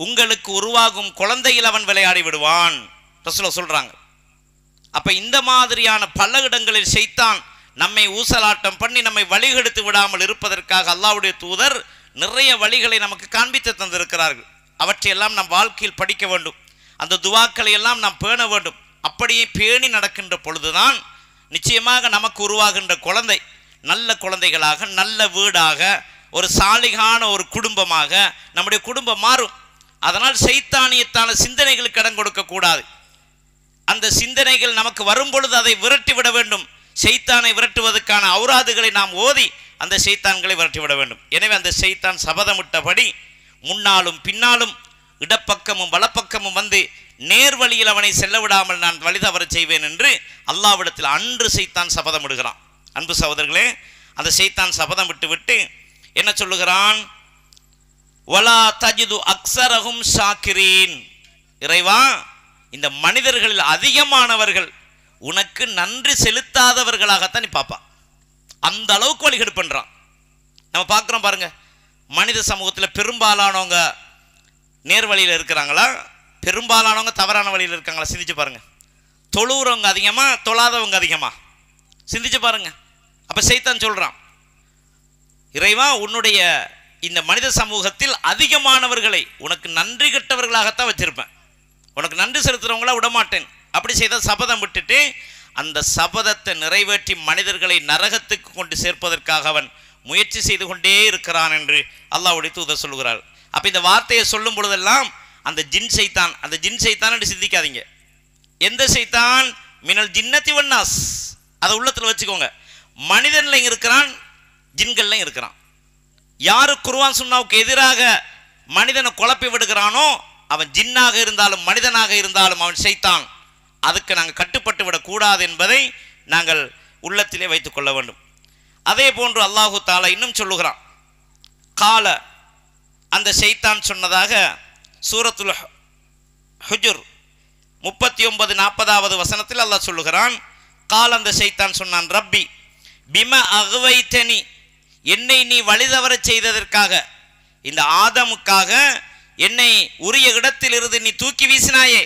உங்களுக்கு உருவாகும் குழந்தையில் அவன் விளையாடி விடுவான் சொல்றாங்க சொல்கிறாங்க அப்போ இந்த மாதிரியான பல இடங்களில் செய்தான் நம்மை ஊசலாட்டம் பண்ணி நம்மை வழிகெடுத்து விடாமல் இருப்பதற்காக அல்லாவுடைய தூதர் நிறைய வழிகளை நமக்கு காண்பித்து தந்திருக்கிறார்கள் அவற்றையெல்லாம் நம் வாழ்க்கையில் படிக்க வேண்டும் அந்த துவாக்களை எல்லாம் நாம் பேண வேண்டும் அப்படியே பேணி நடக்கின்ற பொழுதுதான் நிச்சயமாக நமக்கு உருவாகின்ற குழந்தை நல்ல குழந்தைகளாக நல்ல வீடாக ஒரு சாலிகான ஒரு குடும்பமாக நம்முடைய குடும்பம் மாறும் அதனால் சைத்தானியத்தான சிந்தனைகளுக்கு இடம் கொடுக்கக்கூடாது அந்த சிந்தனைகள் நமக்கு வரும் பொழுது அதை விரட்டி விட வேண்டும் செய்தானை விரட்டுவதற்கான அவுராதுகளை நாம் ஓதி அந்த செய்தான்களை விரட்டிவிட வேண்டும் எனவே அந்த செய்தான் சபதமிட்டபடி முன்னாலும் பின்னாலும் இடப்பக்கமும் வலப்பக்கமும் வந்து நேர் வழியில் அவனை செல்ல விடாமல் நான் வழி தவற செய்வேன் என்று அல்லாவிடத்தில் அன்று செய்தான் சபதம் விடுகிறான் அன்பு சகோதரர்களே அந்த செய்தான் சபதம் விட்டு விட்டு என்ன சொல்லுகிறான் அக்சரகும் சாக்கிரீன் இறைவா இந்த மனிதர்களில் அதிகமானவர்கள் உனக்கு நன்றி செலுத்தாதவர்களாகத்தான் நீ பார்ப்பான் அந்த அளவுக்கு வழிகெடு பண்ணுறான் நம்ம பார்க்குறோம் பாருங்கள் மனித சமூகத்தில் பெரும்பாலானவங்க நேர் வழியில் இருக்கிறாங்களா பெரும்பாலானவங்க தவறான வழியில் இருக்காங்களா சிந்திச்சு பாருங்கள் தொழுவுறவங்க அதிகமாக தொழாதவங்க அதிகமாக சிந்திச்சு பாருங்கள் அப்போ செய்தான் சொல்கிறான் இறைவா உன்னுடைய இந்த மனித சமூகத்தில் அதிகமானவர்களை உனக்கு நன்றி கட்டவர்களாகத்தான் வச்சுருப்பேன் உனக்கு நன்றி செலுத்துகிறவங்களா விடமாட்டேன் அப்படி செய்தால் சபதம் விட்டுட்டு அந்த சபதத்தை நிறைவேற்றி மனிதர்களை நரகத்துக்கு கொண்டு சேர்ப்பதற்காக அவன் முயற்சி செய்து கொண்டே இருக்கிறான் என்று அல்லாவுடைய தூதர் சொல்கிறார் அப்போ இந்த வார்த்தையை சொல்லும் பொழுதெல்லாம் அந்த ஜின் செய்தான் அந்த ஜின் செய்தான் என்று சிந்திக்காதீங்க எந்த செய்தான் மினல் ஜின்னத்தி ஒன்னாஸ் அதை உள்ளத்தில் வச்சுக்கோங்க மனிதன்லையும் இருக்கிறான் ஜின்கள்லையும் இருக்கிறான் யாரு குருவான் சுண்ணாவுக்கு எதிராக மனிதனை குழப்பி விடுகிறானோ அவன் ஜின்னாக இருந்தாலும் மனிதனாக இருந்தாலும் அவன் செய்தான் அதுக்கு நாங்கள் கட்டுப்பட்டு விடக்கூடாது என்பதை நாங்கள் உள்ளத்திலே வைத்துக்கொள்ள வேண்டும் அதே போன்று அல்லாஹு தாலா இன்னும் சொல்லுகிறான் கால அந்த ஷைத்தான் சொன்னதாக சூரத்துல் ஹுஜுர் முப்பத்தி ஒன்பது நாற்பதாவது வசனத்தில் அல்லாஹ் சொல்லுகிறான் கால் அந்த செய்தான் சொன்னான் ரப்பி பிம அகுவைத்தனி என்னை நீ வழிதவர செய்ததற்காக இந்த ஆதமுக்காக என்னை உரிய இடத்திலிருந்து நீ தூக்கி வீசினாயே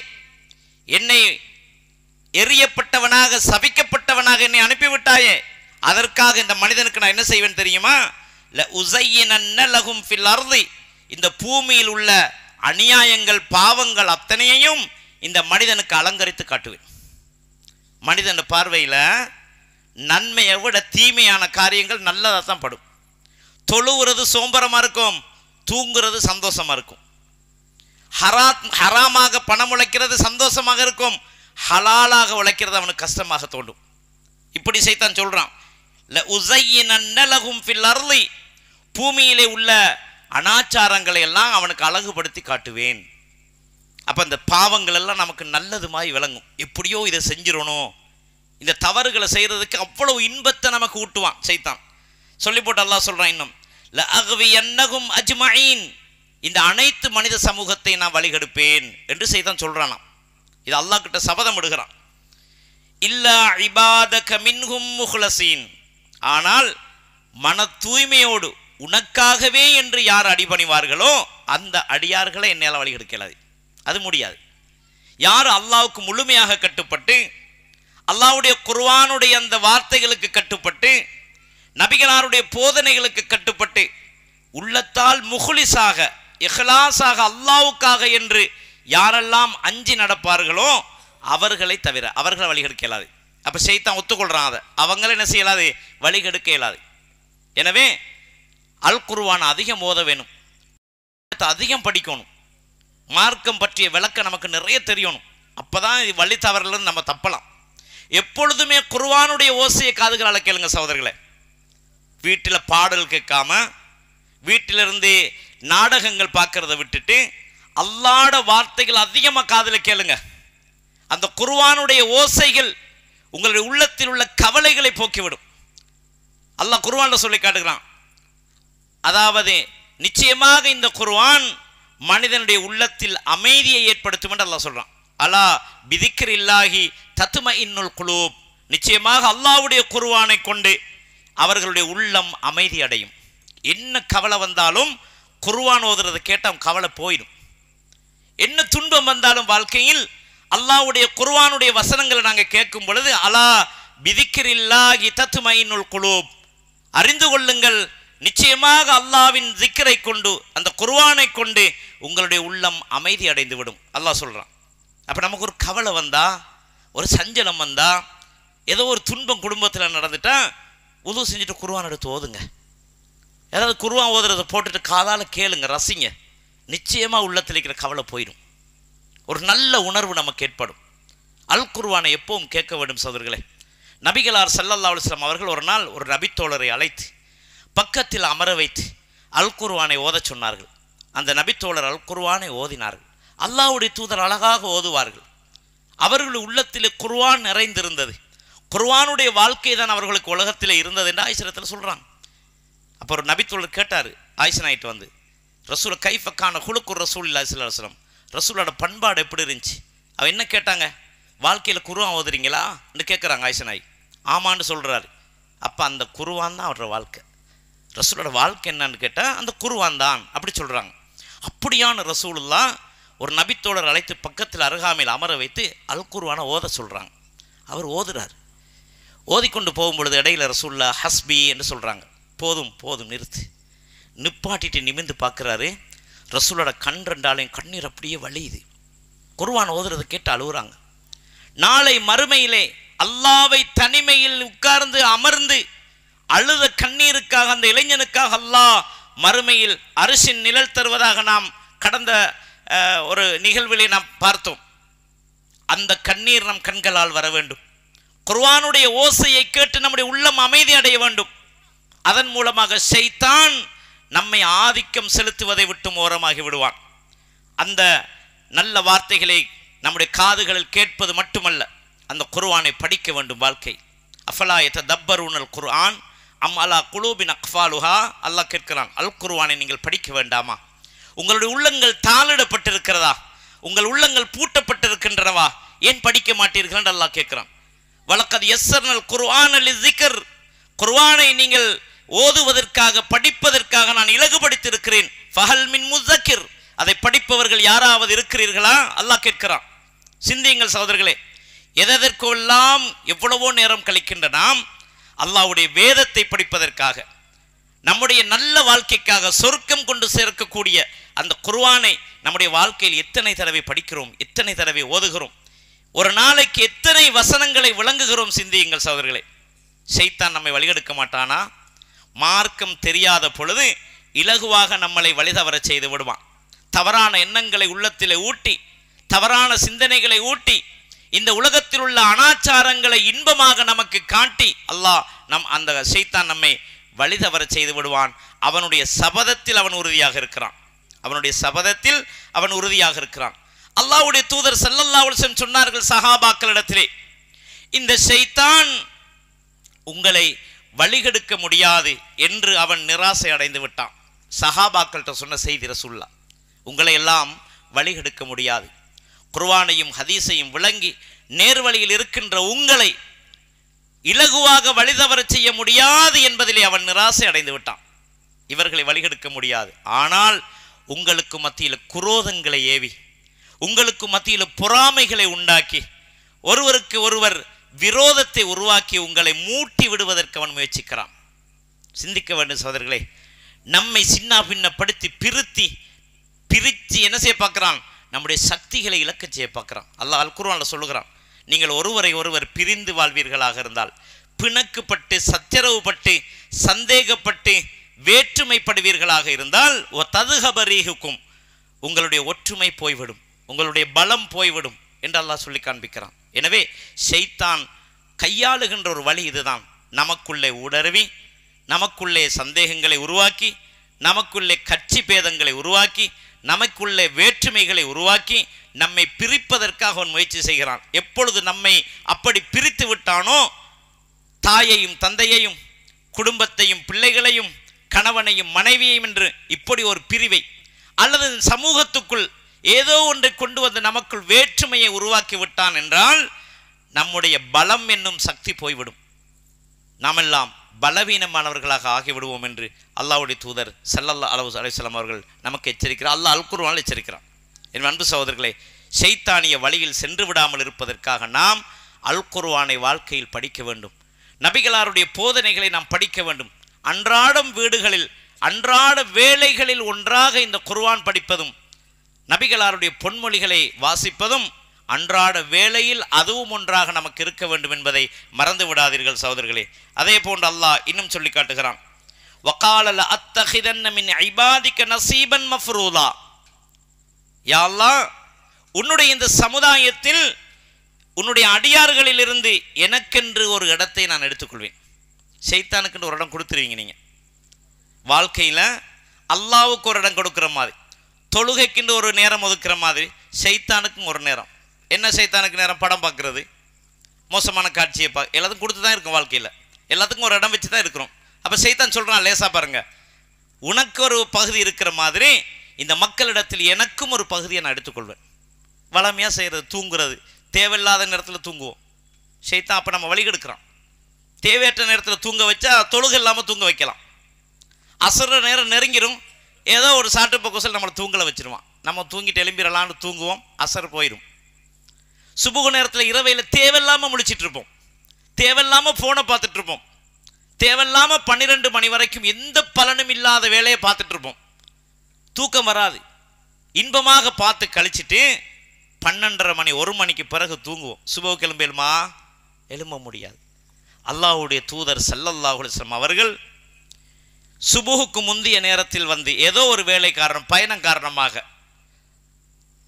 என்னை எரியப்பட்டவனாக சபிக்கப்பட்டவனாக என்னை அனுப்பிவிட்டாயே அதற்காக இந்த மனிதனுக்கு நான் என்ன செய்வேன் தெரியுமா ல உசையினன்ன லகும் ஃபில் அருதி இந்த பூமியில் உள்ள அநியாயங்கள் பாவங்கள் அத்தனையையும் இந்த மனிதனுக்கு அலங்கரித்து காட்டுவேன் மனிதன் பார்வையில் நன்மையை விட தீமையான காரியங்கள் நல்லதாக தான் படும் தொழுவுறது சோம்பரமாக இருக்கும் தூங்குறது சந்தோஷமாக இருக்கும் ஹரா ஹராமாக பணம் உழைக்கிறது சந்தோஷமாக இருக்கும் ஹலாலாக உழைக்கிறது அவனுக்கு கஷ்டமாக தோண்டும் இப்படி செய்தான் சொல்கிறான் ல உசையினகும் பூமியிலே உள்ள அனாச்சாரங்களை எல்லாம் அவனுக்கு அழகுபடுத்தி காட்டுவேன் அப்போ அந்த பாவங்கள் எல்லாம் நமக்கு நல்லதுமாய் விளங்கும் எப்படியோ இதை செஞ்சிடணும் இந்த தவறுகளை செய்கிறதுக்கு அவ்வளவு இன்பத்தை நமக்கு ஊட்டுவான் செய்தான் சொல்லி போட்டு அல்லா சொல்கிறான் இன்னும் ல அகவி என்னகும் அஜ்மயின் இந்த அனைத்து மனித சமூகத்தை நான் வழிகெடுப்பேன் என்று செய்தான் சொல்கிறானாம் இது அல்லாஹ் கிட்ட சபதம் எடுக்கிறான் இல்லா இபாத கமின்ஹும் முஹ்லசீன் ஆனால் மன தூய்மையோடு உனக்காகவே என்று யார் அடிபணிவார்களோ அந்த அடியார்களை என்னால் வழி கிடைக்கலாது அது முடியாது யார் அல்லாவுக்கு முழுமையாக கட்டுப்பட்டு அல்லாவுடைய குர்வானுடைய அந்த வார்த்தைகளுக்கு கட்டுப்பட்டு நபிகளாருடைய போதனைகளுக்கு கட்டுப்பட்டு உள்ளத்தால் முகுலிசாக இஹ்லாஸாக அல்லாவுக்காக என்று யாரெல்லாம் அஞ்சு நடப்பார்களோ அவர்களை தவிர அவர்களை வழிகெடுக்க இயலாது அப்போ செய்தான் ஒத்துக்கொள்கிறான் அதை அவங்கள என்ன செய்யலாது வழிகெடுக்க இயலாது எனவே அல் குருவான் அதிகம் ஓத வேணும் அதிகம் படிக்கணும் மார்க்கம் பற்றிய விளக்க நமக்கு நிறைய தெரியணும் அப்போ தான் வழி தவறிலிருந்து நம்ம தப்பலாம் எப்பொழுதுமே குருவானுடைய ஓசையை காதுகளால் கேளுங்க சகோதரர்களை வீட்டில் பாடல் கேட்காம வீட்டிலிருந்து நாடகங்கள் பார்க்குறத விட்டுட்டு அல்லாட வார்த்தைகள் அதிகமாக காதில் கேளுங்க அந்த குருவானுடைய ஓசைகள் உங்களுடைய உள்ளத்தில் உள்ள கவலைகளை போக்கிவிடும் அல்லாஹ் குருவானில் சொல்லி காட்டுகிறான் அதாவது நிச்சயமாக இந்த குருவான் மனிதனுடைய உள்ளத்தில் அமைதியை ஏற்படுத்தும் என்று அல்லாஹ் சொல்கிறான் அலா பிதிக்கர் இல்லாகி தத்தும இன்னுல் குழு நிச்சயமாக அல்லாவுடைய குருவானை கொண்டு அவர்களுடைய உள்ளம் அமைதி அடையும் என்ன கவலை வந்தாலும் குருவான் ஓதுறதை கேட்டால் கவலை போயிடும் என்ன துன்பம் வந்தாலும் வாழ்க்கையில் அல்லாவுடைய குர்வானுடைய வசனங்களை நாங்கள் கேட்கும் பொழுது அலா பிதிக்கிரில்லாகி தத்துமையினுள் குழு அறிந்து கொள்ளுங்கள் நிச்சயமாக அல்லாவின் திக்கரை கொண்டு அந்த குர்வானை கொண்டு உங்களுடைய உள்ளம் அமைதி அடைந்து விடும் அல்லாஹ் சொல்கிறான் அப்போ நமக்கு ஒரு கவலை வந்தா ஒரு சஞ்சலம் வந்தா ஏதோ ஒரு துன்பம் குடும்பத்தில் நடந்துட்டால் உதவு செஞ்சுட்டு குருவான் எடுத்து ஓதுங்க ஏதாவது குருவான் ஓதுறதை போட்டுட்டு காதால் கேளுங்க ரசிங்க நிச்சயமாக உள்ளத்தில் இருக்கிற கவலை போயிடும் ஒரு நல்ல உணர்வு நமக்கு ஏற்படும் அல் குர்வானை எப்பவும் கேட்க வேண்டும் சோதர்களே நபிகளார் சல்லல்லா அலுவலாம் அவர்கள் ஒரு நாள் ஒரு நபித்தோழரை அழைத்து பக்கத்தில் அமர வைத்து அல் குர்வானை ஓதச் சொன்னார்கள் அந்த நபித்தோழர் அல் குர்வானை ஓதினார்கள் அல்லாவுடைய தூதர் அழகாக ஓதுவார்கள் அவர்கள் உள்ளத்தில் குர்வான் நிறைந்திருந்தது குர்வானுடைய வாழ்க்கை தான் அவர்களுக்கு உலகத்தில் இருந்தது என்று ஆயிசரத்தில் சொல்கிறாங்க அப்போ ஒரு நபித்தோழர் கேட்டார் ஆயிசனாயிட்டு வந்து ரசூல கைஃபக்கான குழுக்கு ரசூல் இல்லா சிலம் ரசூலோட பண்பாடு எப்படி இருந்துச்சு அவன் என்ன கேட்டாங்க வாழ்க்கையில் குருவான் ஓதுறீங்களா கேட்குறாங்க ஆயிஷனாய் ஆமான்னு சொல்கிறாரு அப்போ அந்த குருவான் தான் அவரோட வாழ்க்கை ரசூலோட வாழ்க்கை என்னன்னு கேட்டால் அந்த குருவான் தான் அப்படி சொல்கிறாங்க அப்படியான ரசூலெல்லாம் ஒரு நபித்தோழர் அழைத்து பக்கத்தில் அருகாமையில் அமர வைத்து அல் குருவான ஓத சொல்கிறாங்க அவர் ஓதுறார் ஓதிக்கொண்டு போகும்பொழுது இடையில் ரசூல்லா ஹஸ்பி என்று சொல்கிறாங்க போதும் போதும் நிறுத்து நிப்பாட்டிட்டு நிமிந்து பார்க்குறாரு ரசூலோட கண் ரெண்டாலையும் கண்ணீர் அப்படியே வழியுது குருவான் ஓதுறதை கேட்டு அழுகுறாங்க நாளை மறுமையிலே அல்லாவை தனிமையில் உட்கார்ந்து அமர்ந்து அழுத கண்ணீருக்காக அந்த இளைஞனுக்காக அல்லாஹ் மறுமையில் அரிசின் நிழல் தருவதாக நாம் கடந்த ஒரு நிகழ்வில் நாம் பார்த்தோம் அந்த கண்ணீர் நம் கண்களால் வர வேண்டும் குர்வானுடைய ஓசையை கேட்டு நம்முடைய உள்ளம் அமைதி அடைய வேண்டும் அதன் மூலமாக செய்தான் நம்மை ஆதிக்கம் செலுத்துவதை விட்டும் ஓரமாகி விடுவான் அந்த நல்ல வார்த்தைகளை நம்முடைய காதுகளில் கேட்பது மட்டுமல்ல அந்த குருவானை படிக்க வேண்டும் வாழ்க்கை தப்பர் தப்பரூனல் குர்ஆன் அம் அலா குலூபின் அக்ஃபாலுஹா அல்லாஹ் கேட்கிறான் அல் குர்வானை நீங்கள் படிக்க வேண்டாமா உங்களுடைய உள்ளங்கள் தாளிடப்பட்டிருக்கிறதா உங்கள் உள்ளங்கள் பூட்டப்பட்டிருக்கின்றனவா ஏன் படிக்க மாட்டீர்கள் அல்லாஹ் கேட்கிறான் வழக்கது எஸ்ஸர்னல் குர்ஆன் அலி ஜிக்கர் குர்வானை நீங்கள் ஓதுவதற்காக படிப்பதற்காக நான் இலகுபடுத்தியிருக்கிறேன் ஃபஹல் முசக்கிர் அதை படிப்பவர்கள் யாராவது இருக்கிறீர்களா அல்லாஹ் கேட்கிறான் சிந்தியுங்கள் சகோதரர்களே எதற்கெல்லாம் எவ்வளவோ நேரம் கழிக்கின்ற நாம் அல்லாவுடைய வேதத்தை படிப்பதற்காக நம்முடைய நல்ல வாழ்க்கைக்காக சொர்க்கம் கொண்டு சேர்க்கக்கூடிய அந்த குர்வானை நம்முடைய வாழ்க்கையில் எத்தனை தடவை படிக்கிறோம் எத்தனை தடவை ஓதுகிறோம் ஒரு நாளைக்கு எத்தனை வசனங்களை விளங்குகிறோம் சிந்தியுங்கள் சகோதரர்களே செய்தான் நம்மை வழிகெடுக்க மாட்டானா மார்க்கம் தெரியாத பொழுது இலகுவாக நம்மளை வழிதவர செய்து விடுவான் தவறான எண்ணங்களை உள்ளத்தில் ஊட்டி தவறான சிந்தனைகளை ஊட்டி இந்த உலகத்தில் உள்ள அனாச்சாரங்களை இன்பமாக நமக்கு காட்டி அல்லாஹ் நம் அந்த சைத்தான் நம்மை வழிதவர செய்து விடுவான் அவனுடைய சபதத்தில் அவன் உறுதியாக இருக்கிறான் அவனுடைய சபதத்தில் அவன் உறுதியாக இருக்கிறான் அல்லாவுடைய தூதர் சல்லல்லா உல்சம் சொன்னார்கள் சஹாபாக்களிடத்திலே இந்த சைத்தான் உங்களை வழிகெடுக்க முடியாது என்று அவன் நிராசை அடைந்து விட்டான் சஹாபாக்கள்கிட்ட சொன்ன செய்தி ரசுல்லா உங்களை எல்லாம் வழிகெடுக்க முடியாது குர்வானையும் ஹதீஸையும் விளங்கி நேர்வழியில் இருக்கின்ற உங்களை இலகுவாக வழிதவரச் செய்ய முடியாது என்பதிலே அவன் நிராசை அடைந்து விட்டான் இவர்களை வழிகெடுக்க முடியாது ஆனால் உங்களுக்கு மத்தியில் குரோதங்களை ஏவி உங்களுக்கு மத்தியில் பொறாமைகளை உண்டாக்கி ஒருவருக்கு ஒருவர் விரோதத்தை உருவாக்கி உங்களை மூட்டி விடுவதற்கு அவன் முயற்சிக்கிறான் சிந்திக்க வேண்டும் சோதர்களே நம்மை சின்ன பின்னப்படுத்தி பிரித்தி பிரித்து என்ன செய்ய பார்க்குறான் நம்முடைய சக்திகளை இலக்க செய்ய பார்க்குறான் அல்லாஹ் அல்குர்வானில் சொல்லுகிறான் நீங்கள் ஒருவரை ஒருவர் பிரிந்து வாழ்வீர்களாக இருந்தால் பிணக்குப்பட்டு பட்டு சந்தேகப்பட்டு வேற்றுமைப்படுவீர்களாக இருந்தால் ததுகபரீகுக்கும் உங்களுடைய ஒற்றுமை போய்விடும் உங்களுடைய பலம் போய்விடும் என்று அல்லாஹ் சொல்லி காண்பிக்கிறான் எனவே செய்தான் கையாளுகின்ற ஒரு வழி இதுதான் நமக்குள்ளே ஊடருவி நமக்குள்ளே சந்தேகங்களை உருவாக்கி நமக்குள்ளே கட்சி பேதங்களை உருவாக்கி நமக்குள்ளே வேற்றுமைகளை உருவாக்கி நம்மை பிரிப்பதற்காக அவன் முயற்சி செய்கிறான் எப்பொழுது நம்மை அப்படி பிரித்து விட்டானோ தாயையும் தந்தையையும் குடும்பத்தையும் பிள்ளைகளையும் கணவனையும் மனைவியையும் என்று இப்படி ஒரு பிரிவை அல்லது சமூகத்துக்குள் ஏதோ ஒன்றை கொண்டு வந்து நமக்குள் வேற்றுமையை உருவாக்கி விட்டான் என்றால் நம்முடைய பலம் என்னும் சக்தி போய்விடும் நாமெல்லாம் பலவீனமானவர்களாக ஆகிவிடுவோம் என்று அல்லாவுடைய தூதர் சல்லல்லா அலவு அலிஸ்லாம் அவர்கள் நமக்கு எச்சரிக்கிறார் அல்லா அல்குருவால் எச்சரிக்கிறான் என் அன்பு சகோதரர்களே செய்தானிய வழியில் சென்று விடாமல் இருப்பதற்காக நாம் அல்குருவானை வாழ்க்கையில் படிக்க வேண்டும் நபிகளாருடைய போதனைகளை நாம் படிக்க வேண்டும் அன்றாடம் வீடுகளில் அன்றாட வேலைகளில் ஒன்றாக இந்த குர்வான் படிப்பதும் நபிகளாருடைய பொன்மொழிகளை வாசிப்பதும் அன்றாட வேளையில் அதுவும் ஒன்றாக நமக்கு இருக்க வேண்டும் என்பதை மறந்து விடாதீர்கள் சகோதரர்களே அதே போன்று அல்லாஹ் இன்னும் சொல்லி காட்டுகிறான் வக்காலல நசீபன் மஃப்ரூதா உன்னுடைய இந்த சமுதாயத்தில் உன்னுடைய அடியார்களிலிருந்து எனக்கென்று ஒரு இடத்தை நான் எடுத்துக்கொள்வேன் செய்தானுக்குன்னு ஒரு இடம் கொடுத்துருவீங்க நீங்கள் வாழ்க்கையில் அல்லாவுக்கு ஒரு இடம் கொடுக்குற மாதிரி தொழுகைக்குன்னு ஒரு நேரம் ஒதுக்குற மாதிரி சைத்தானுக்கும் ஒரு நேரம் என்ன சைத்தானுக்கு நேரம் படம் பார்க்குறது மோசமான காட்சியை பார்க்க எல்லாத்துக்கும் கொடுத்து தான் இருக்கும் வாழ்க்கையில் எல்லாத்துக்கும் ஒரு இடம் வச்சு தான் இருக்கிறோம் அப்போ சைத்தான் சொல்கிறான் லேசாக பாருங்கள் உனக்கு ஒரு பகுதி இருக்கிற மாதிரி இந்த மக்களிடத்தில் எனக்கும் ஒரு பகுதியை நான் எடுத்துக்கொள்வேன் வளமையாக செய்கிறது தூங்குறது தேவையில்லாத நேரத்தில் தூங்குவோம் சைத்தான் அப்போ நம்ம வழி கெடுக்கிறோம் தேவையற்ற நேரத்தில் தூங்க வச்சா தொழுகு இல்லாமல் தூங்க வைக்கலாம் அசுர நேரம் நெருங்கிடும் ஏதோ ஒரு சாட்டு பொக்குசல் நம்மளை தூங்கலை வச்சுருவான் நம்ம தூங்கிட்டு எலும்பிடலான்னு தூங்குவோம் அசர் போயிடும் சுபுக நேரத்தில் இரவையில் தேவையில்லாமல் முடிச்சிட்டு இருப்போம் தேவையில்லாமல் ஃபோனை பார்த்துட்டு இருப்போம் தேவையில்லாமல் பன்னிரெண்டு மணி வரைக்கும் எந்த பலனும் இல்லாத வேலையை பார்த்துட்டு இருப்போம் தூக்கம் வராது இன்பமாக பார்த்து கழிச்சிட்டு பன்னெண்டரை மணி ஒரு மணிக்கு பிறகு தூங்குவோம் சுபோ கிளம்பெலுமா எழும்ப முடியாது அல்லாஹுடைய தூதர் சல்லல்லாஹுலிஸ்லம் அவர்கள் சுபுகுக்கு முந்திய நேரத்தில் வந்து ஏதோ ஒரு வேலை காரணம் பயணம் காரணமாக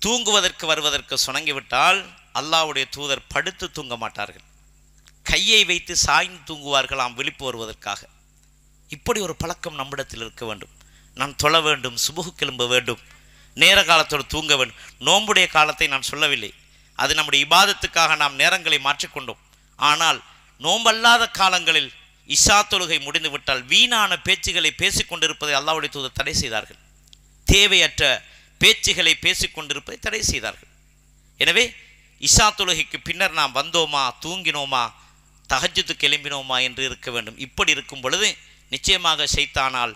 தூங்குவதற்கு வருவதற்கு சுணங்கிவிட்டால் அல்லாவுடைய தூதர் படுத்து தூங்க மாட்டார்கள் கையை வைத்து சாய்ந்து தூங்குவார்களாம் விழிப்பு வருவதற்காக இப்படி ஒரு பழக்கம் நம்மிடத்தில் இருக்க வேண்டும் நான் தொழ வேண்டும் சுபுகு கிளம்ப வேண்டும் நேர காலத்தோடு தூங்க வேண்டும் நோம்புடைய காலத்தை நான் சொல்லவில்லை அது நம்முடைய இபாதத்துக்காக நாம் நேரங்களை மாற்றிக்கொண்டோம் ஆனால் நோம்பல்லாத காலங்களில் இஷா தொழுகை முடிந்துவிட்டால் வீணான பேச்சுகளை பேசிக்கொண்டிருப்பதை அல்லாவுடைய தூதர் தடை செய்தார்கள் தேவையற்ற பேச்சுகளை பேசிக்கொண்டிருப்பதை தடை செய்தார்கள் எனவே இஷா தொழுகைக்கு பின்னர் நாம் வந்தோமா தூங்கினோமா தகஜத்து கிளம்பினோமா என்று இருக்க வேண்டும் இப்படி இருக்கும் பொழுது நிச்சயமாக செய்தானால்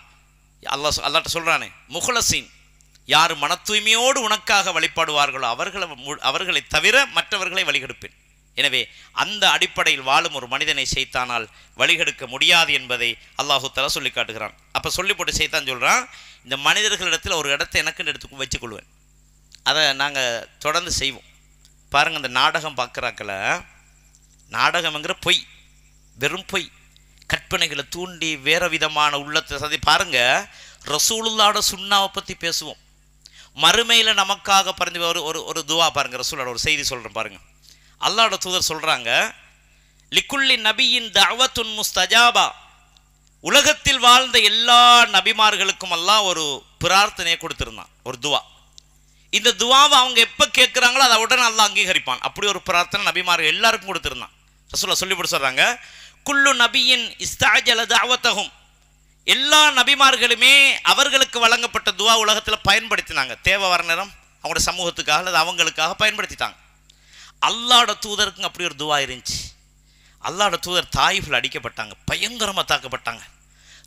அல்லா அல்லாட்ட சொல்கிறானே முகலசின் யார் மன தூய்மையோடு உனக்காக வழிபாடுவார்களோ அவர்களை அவர்களை தவிர மற்றவர்களை வழிகெடுப்பேன் எனவே அந்த அடிப்படையில் வாழும் ஒரு மனிதனை செய்தானால் வழிகெடுக்க முடியாது என்பதை அல்லாஹு தலா சொல்லி காட்டுகிறான் அப்போ சொல்லி போட்டு செய்தான் சொல்கிறான் இந்த மனிதர்களிடத்தில் ஒரு இடத்தை எனக்குன்னு எடுத்து வச்சுக்கொள்வேன் அதை நாங்கள் தொடர்ந்து செய்வோம் பாருங்கள் இந்த நாடகம் பார்க்குறாக்கில் நாடகம்ங்கிற பொய் வெறும் பொய் கற்பனைகளை தூண்டி வேறு விதமான உள்ளத்தை சதி பாருங்கள் ரசூலுல்லாட சுண்ணாவை பற்றி பேசுவோம் மறுமையில் நமக்காக பறந்து ஒரு ஒரு துவா பாருங்கள் ரசூலோட ஒரு செய்தி சொல்கிறேன் பாருங்கள் அல்லாட தூதர் சொல்கிறாங்க லிக்குள்ளி நபியின் தாவத்துன் முஸ்தஜாபா உலகத்தில் வாழ்ந்த எல்லா நபிமார்களுக்கும் எல்லாம் ஒரு பிரார்த்தனையை கொடுத்துருந்தான் ஒரு துவா இந்த துவாவை அவங்க எப்போ கேட்குறாங்களோ அதை உடனே நல்லா அங்கீகரிப்பான் அப்படி ஒரு பிரார்த்தனை நபிமார்கள் எல்லாருக்கும் கொடுத்துருந்தான் ரசூலா சொல்லி சொல்கிறாங்க குல்லு நபியின் இஸ்தாஜல தாவத்தகும் எல்லா நபிமார்களுமே அவர்களுக்கு வழங்கப்பட்ட துவா உலகத்தில் பயன்படுத்தினாங்க தேவை வர நேரம் அவங்களோட சமூகத்துக்காக அல்லது அவங்களுக்காக பயன்படுத்திட்டாங்க அல்லாட தூதருக்கும் அப்படி ஒரு துவா இருந்துச்சு அல்லாட தூதர் தாயிஃபில் அடிக்கப்பட்டாங்க பயங்கரமாக தாக்கப்பட்டாங்க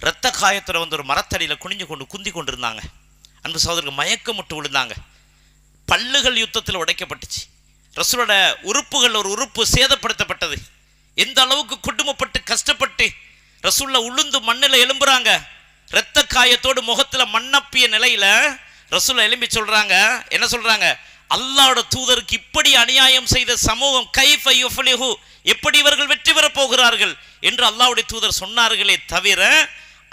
இரத்த காயத்தில் வந்து ஒரு மரத்தடியில் குனிஞ்சு கொண்டு குந்தி கொண்டு இருந்தாங்க அன்பு சகோதரருக்கு மயக்கம் முட்டு விழுந்தாங்க பல்லுகள் யுத்தத்தில் உடைக்கப்பட்டுச்சு ரசூலோட உறுப்புகள் ஒரு உறுப்பு சேதப்படுத்தப்பட்டது எந்த அளவுக்கு குடும்பப்பட்டு கஷ்டப்பட்டு ரசூல்ல உளுந்து மண்ணில் எலும்புறாங்க இரத்த காயத்தோடு முகத்தில் மண்ணப்பிய நிலையில் ரசூலை எலும்பி சொல்கிறாங்க என்ன சொல்கிறாங்க அல்லாவோட தூதருக்கு இப்படி அநியாயம் செய்த சமூகம் கைஃபு எப்படி இவர்கள் வெற்றி பெறப் போகிறார்கள் என்று அல்லாவுடைய தூதர் சொன்னார்களே தவிர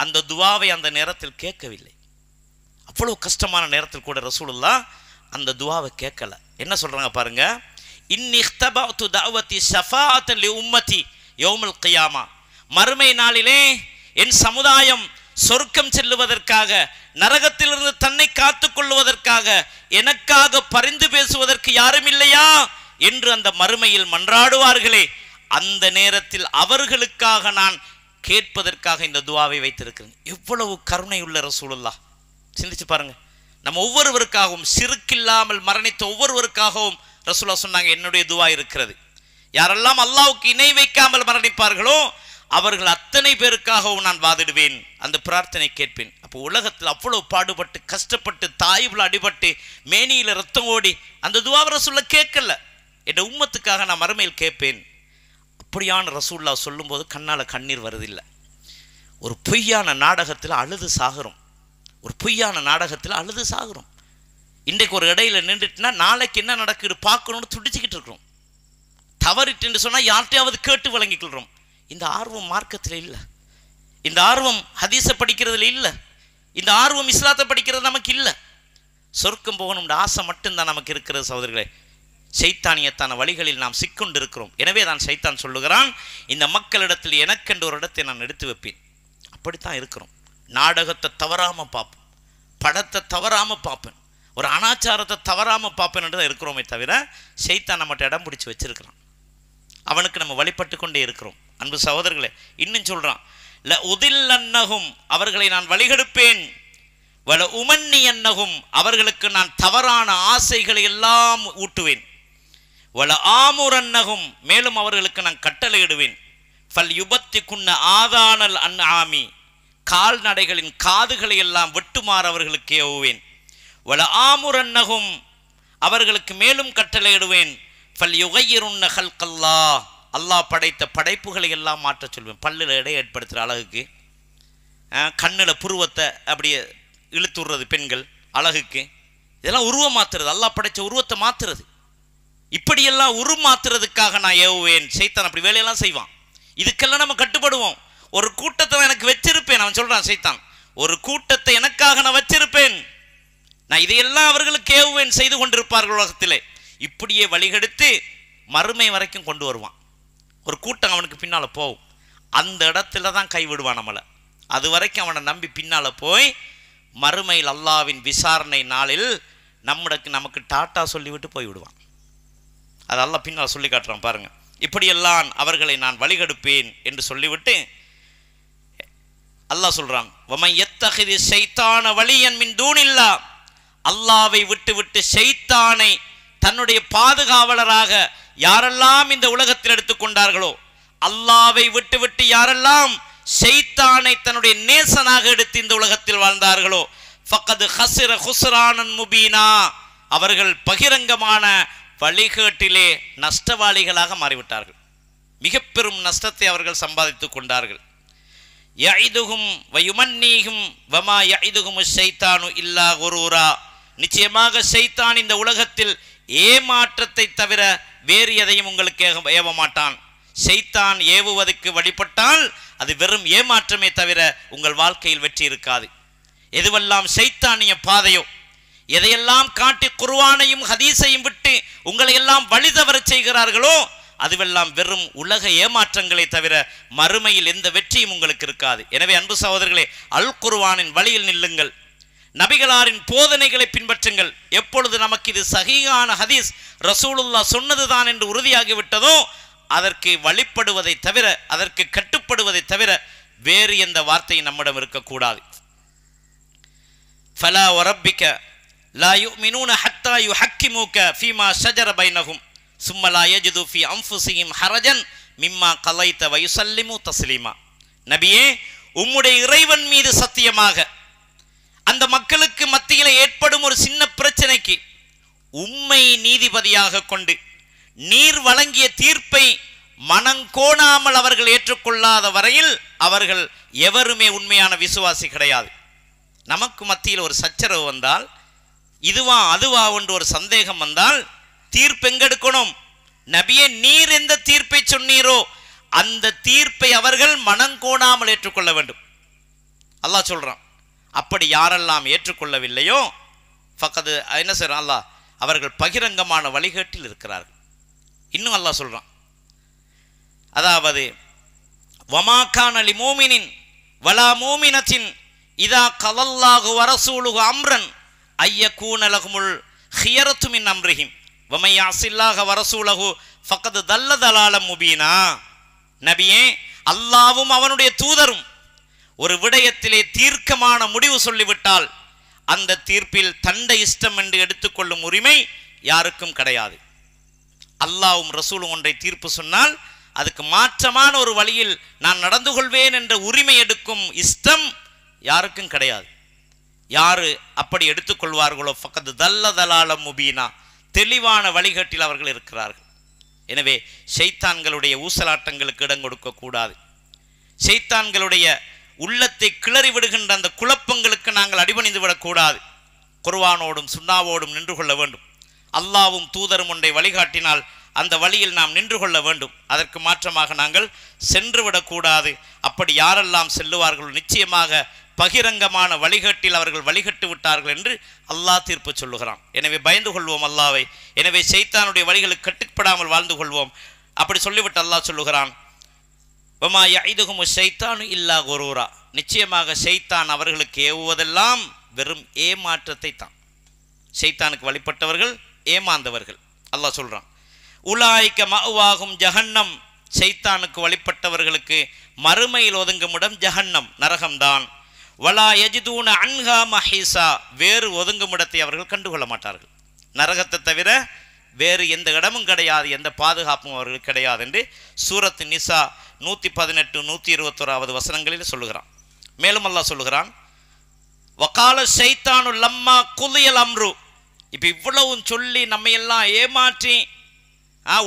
அந்த துவாவை அந்த நேரத்தில் கேட்கவில்லை அவ்வளோ கஷ்டமான நேரத்தில் கூட ரசூலுல்லா அந்த துவாவை கேட்கல என்ன சொல்கிறாங்க பாருங்க இன்னிஹ்தபாத்து உம்மதி யோமல் கியாமா மறுமை நாளிலே என் சமுதாயம் சொர்க்கம் செல்லுவதற்காக நரகத்திலிருந்து தன்னை காத்து கொள்வதற்காக எனக்காக பரிந்து பேசுவதற்கு யாரும் இல்லையா என்று அந்த மறுமையில் மன்றாடுவார்களே அந்த நேரத்தில் அவர்களுக்காக நான் கேட்பதற்காக இந்த துவாவை வைத்திருக்கிறேன் எவ்வளவு கருணை உள்ள ரசூலுல்லா சிந்திச்சு பாருங்க நம்ம ஒவ்வொருவருக்காகவும் சிறுக்கில்லாமல் மரணித்த ஒவ்வொருவருக்காகவும் ரசூலா சொன்னாங்க என்னுடைய துவா இருக்கிறது யாரெல்லாம் அல்லாவுக்கு இணை வைக்காமல் மரணிப்பார்களோ அவர்கள் அத்தனை பேருக்காகவும் நான் வாதிடுவேன் அந்த பிரார்த்தனை கேட்பேன் அப்போ உலகத்தில் அவ்வளோ பாடுபட்டு கஷ்டப்பட்டு தாய்வில் அடிபட்டு மேனியில் ரத்தம் ஓடி அந்த துவாவ ரசூல்ல கேட்கல என் உம்மத்துக்காக நான் மறுமையில் கேட்பேன் அப்படியான ரசூல்லா சொல்லும்போது கண்ணால் கண்ணீர் வருதில்லை ஒரு பொய்யான நாடகத்தில் அழுது சாகிறோம் ஒரு பொய்யான நாடகத்தில் அழுது சாகிறோம் இன்றைக்கு ஒரு இடையில நின்றுட்டுனா நாளைக்கு என்ன நடக்குது பார்க்கணும்னு துடிச்சுக்கிட்டு இருக்கிறோம் தவறிட்டுன்னு சொன்னால் யார்கிட்டையாவது கேட்டு வழங்கிக்கொள்கிறோம் இந்த ஆர்வம் மார்க்கத்தில் இல்லை இந்த ஆர்வம் ஹதீஸை படிக்கிறதுல இல்லை இந்த ஆர்வம் இஸ்லாத்தை படிக்கிறது நமக்கு இல்லை சொர்க்கம் போகணும்ன்ற ஆசை மட்டும்தான் நமக்கு இருக்கிறது சகோதரர்களே சைத்தானியத்தான வழிகளில் நாம் சிக்கொண்டு இருக்கிறோம் எனவே தான் சைத்தான் சொல்லுகிறான் இந்த மக்களிடத்தில் எனக்கென்ற ஒரு இடத்தை நான் எடுத்து வைப்பேன் அப்படித்தான் இருக்கிறோம் நாடகத்தை தவறாமல் பார்ப்போம் படத்தை தவறாமல் பார்ப்பேன் ஒரு அனாச்சாரத்தை தவறாமல் பார்ப்பேன் தான் இருக்கிறோமே தவிர சைத்தான் நம்மகிட்ட இடம் பிடிச்சி வச்சிருக்கிறான் அவனுக்கு நம்ம வழிபட்டு கொண்டே இருக்கிறோம் அன்பு சகோதரர்களே இன்னும் சொல்கிறான் ல உதில் அன்னகும் அவர்களை நான் வழிகெடுப்பேன் வல உமன்னி அன்னகும் அவர்களுக்கு நான் தவறான ஆசைகளை எல்லாம் ஊட்டுவேன் வல ஆமுர் அன்னகும் மேலும் அவர்களுக்கு நான் கட்டளையிடுவேன் ஃபல் யுபத்தி குன்ன ஆதானல் அன் ஆமி கால்நடைகளின் காதுகளை எல்லாம் வெட்டுமாறு அவர்களுக்கு ஏவுவேன் வல ஆமுரன்னகும் அவர்களுக்கு மேலும் கட்டளையிடுவேன் ஃபல் யுகையிருண்ண ஹல்கல்லா அல்லாஹ் படைத்த படைப்புகளை எல்லாம் மாற்ற சொல்வேன் பல்லில் இடை ஏற்படுத்துகிற அழகுக்கு கண்ணில் புருவத்தை அப்படியே இழுத்து பெண்கள் அழகுக்கு இதெல்லாம் உருவம் மாற்றுறது அல்லாஹ் படைத்த உருவத்தை மாற்றுறது இப்படியெல்லாம் உருமாத்துறதுக்காக நான் ஏவுவேன் சைத்தான் அப்படி வேலையெல்லாம் செய்வான் இதுக்கெல்லாம் நம்ம கட்டுப்படுவோம் ஒரு கூட்டத்தை நான் எனக்கு வச்சிருப்பேன் அவன் சொல்கிறான் சைத்தான் ஒரு கூட்டத்தை எனக்காக நான் வச்சிருப்பேன் நான் இதையெல்லாம் அவர்களுக்கு ஏவுவேன் செய்து கொண்டிருப்பார்கள் உலகத்தில் இப்படியே வழிகெடுத்து மறுமை வரைக்கும் கொண்டு வருவான் ஒரு கூட்டம் அவனுக்கு பின்னால் போகும் அந்த இடத்துல தான் கைவிடுவான் நம்மளை அது வரைக்கும் அவனை நம்பி பின்னால் போய் மறுமையில் அல்லாவின் விசாரணை நாளில் நம்மளுக்கு நமக்கு டாட்டா சொல்லிவிட்டு போய்விடுவான் அதெல்லாம் பின்னால் சொல்லி காட்டுறான் பாருங்கள் இப்படியெல்லாம் அவர்களை நான் வழிகெடுப்பேன் என்று சொல்லிவிட்டு அல்லாஹ் சொல்கிறான் உமை எத்தகுதி செய்தான வழியன் மின் தூணில்லா அல்லாவை விட்டு விட்டு செய்தானை தன்னுடைய பாதுகாவலராக யாரெல்லாம் இந்த உலகத்தில் எடுத்துக்கொண்டார்களோ அல்லாவை விட்டு விட்டு யாரெல்லாம் ஷெய்தானை தன்னுடைய நேசனாக எடுத்து இந்த உலகத்தில் வாழ்ந்தார்களோ ஃபக்கது ஹசிர ஹுசரானன் முபீனா அவர்கள் பகிரங்கமான வழிகேட்டிலே நஷ்டவாளிகளாக மாறிவிட்டார்கள் மிக பெரும் நஷ்டத்தை அவர்கள் சம்பாதித்துக் கொண்டார்கள் யைதுகும் வயுமன்னீகும் வமா யைதுகும் ஷைத்தானு இல்லா குரூரா நிச்சயமாக ஷைத்தான் இந்த உலகத்தில் ஏமாற்றத்தை தவிர வேறு எதையும் உங்களுக்கு ஏவ மாட்டான் செய்தான் ஏவுவதற்கு வழிபட்டால் அது வெறும் ஏமாற்றமே தவிர உங்கள் வாழ்க்கையில் வெற்றி இருக்காது எதுவெல்லாம் செய்தானிய பாதையோ எதையெல்லாம் காட்டி குர்வானையும் ஹதீசையும் விட்டு உங்களை எல்லாம் வழி தவற செய்கிறார்களோ அதுவெல்லாம் வெறும் உலக ஏமாற்றங்களை தவிர மறுமையில் எந்த வெற்றியும் உங்களுக்கு இருக்காது எனவே அன்பு சகோதரர்களே அல் குர்வானின் வழியில் நில்லுங்கள் நபிகளாரின் போதனைகளை பின்பற்றுங்கள் எப்பொழுது நமக்கு இது சகிகான ஹதீஸ் ரசூலுல்லா சொன்னதுதான் என்று உறுதியாகிவிட்டதோ அதற்கு வழிபடுவதை தவிர அதற்கு கட்டுப்படுவதை தவிர வேறு எந்த வார்த்தை நம்மிடம் இருக்கக்கூடாது ஃபலா ஒரப்பிக்க லா யு மினூன ஹத்தா யு ஹக்கி மூக்க ஃபீமா ஷஜர பைனகும் சும்மலா யஜிது ஃபி அம்ஃபுசியும் ஹரஜன் மிம்மா கலைத்த வயுசல்லிமு தஸ்லீமா நபியே உம்முடைய இறைவன் மீது சத்தியமாக அந்த மக்களுக்கு மத்தியில் ஏற்படும் ஒரு சின்ன பிரச்சனைக்கு உண்மை நீதிபதியாக கொண்டு நீர் வழங்கிய தீர்ப்பை மனங்கோணாமல் அவர்கள் ஏற்றுக்கொள்ளாத வரையில் அவர்கள் எவருமே உண்மையான விசுவாசி கிடையாது நமக்கு மத்தியில் ஒரு சச்சரவு வந்தால் இதுவா அதுவா ஒன்று ஒரு சந்தேகம் வந்தால் தீர்ப்பு எங்கெடுக்கணும் நபியே நீர் எந்த தீர்ப்பை சொன்னீரோ அந்த தீர்ப்பை அவர்கள் மனம் கோணாமல் ஏற்றுக்கொள்ள வேண்டும் அல்லாஹ் சொல்கிறான் அப்படி யாரெல்லாம் ஏற்றுக்கொள்ளவில்லையோ ஃபக்கது என்ன செய்கிறான் அல்லா அவர்கள் பகிரங்கமான வழிகேட்டில் இருக்கிறார்கள் இன்னும் அல்லா சொல்கிறான் அதாவது வமாக்கான் அலி மோமினின் வலா மோமினத்தின் இதா கலல்லாகு வரசூலுகு அம்ரன் ஐய ஐயக்கூனலகுமுள் ஹியரத்துமின் அம்ரிஹிம் வமையாசில்லாக வரசூலகு ஃபக்கது தல்ல தலாலம் முபீனா நபியே அல்லாவும் அவனுடைய தூதரும் ஒரு விடயத்திலே தீர்க்கமான முடிவு சொல்லிவிட்டால் அந்த தீர்ப்பில் தண்டை இஷ்டம் என்று எடுத்துக்கொள்ளும் உரிமை யாருக்கும் கிடையாது அல்லாவும் ரசூலும் ஒன்றை தீர்ப்பு சொன்னால் அதுக்கு மாற்றமான ஒரு வழியில் நான் நடந்து கொள்வேன் என்ற உரிமை எடுக்கும் இஷ்டம் யாருக்கும் கிடையாது யாரு அப்படி எடுத்துக்கொள்வார்களோ பக்கத்து தல்ல தலால முபீனா தெளிவான வழிகாட்டில் அவர்கள் இருக்கிறார்கள் எனவே ஷைத்தான்களுடைய ஊசலாட்டங்களுக்கு இடம் கொடுக்கக்கூடாது செய்தான்களுடைய உள்ளத்தை கிளறி விடுகின்ற அந்த குழப்பங்களுக்கு நாங்கள் அடிபணிந்து விடக்கூடாது குர்வானோடும் சுண்ணாவோடும் நின்று கொள்ள வேண்டும் அல்லாவும் தூதரும் ஒன்றை வழிகாட்டினால் அந்த வழியில் நாம் நின்று கொள்ள வேண்டும் அதற்கு மாற்றமாக நாங்கள் சென்று விடக்கூடாது அப்படி யாரெல்லாம் செல்லுவார்கள் நிச்சயமாக பகிரங்கமான வழிகட்டில் அவர்கள் வழிகட்டு விட்டார்கள் என்று அல்லாஹ் தீர்ப்பு சொல்லுகிறான் எனவே பயந்து கொள்வோம் அல்லாவை எனவே சைத்தானுடைய வழிகளுக்கு கட்டுப்படாமல் வாழ்ந்து கொள்வோம் அப்படி சொல்லிவிட்டு அல்லாஹ் சொல்லுகிறான் வமா யைதுகும் சைத்தானு இல்லா குரூரா நிச்சயமாக சைத்தான் அவர்களுக்கு ஏவுவதெல்லாம் வெறும் ஏமாற்றத்தை தான் சைத்தானுக்கு வழிபட்டவர்கள் ஏமாந்தவர்கள் அல்லாஹ் சொல்கிறான் உலாய்க்க மகுவாகும் ஜஹன்னம் சைத்தானுக்கு வழிபட்டவர்களுக்கு மறுமையில் ஒதுங்கும் இடம் ஜஹன்னம் நரகம்தான் வலா எஜிதூன அன்ஹா மஹீசா வேறு ஒதுங்கும் இடத்தை அவர்கள் கண்டுகொள்ள மாட்டார்கள் நரகத்தை தவிர வேறு எந்த இடமும் கிடையாது எந்த பாதுகாப்பும் அவர்களுக்கு கிடையாது என்று சூரத் நிசா நூற்றி பதினெட்டு நூற்றி இருபத்தோராவது வசனங்களில் சொல்லுகிறான் மேலும் அல்லா சொல்லுகிறான் வக்கால சைத்தானு லம்மா குலியல் அம்ரு இப்போ இவ்வளவும் சொல்லி நம்மையெல்லாம் ஏமாற்றி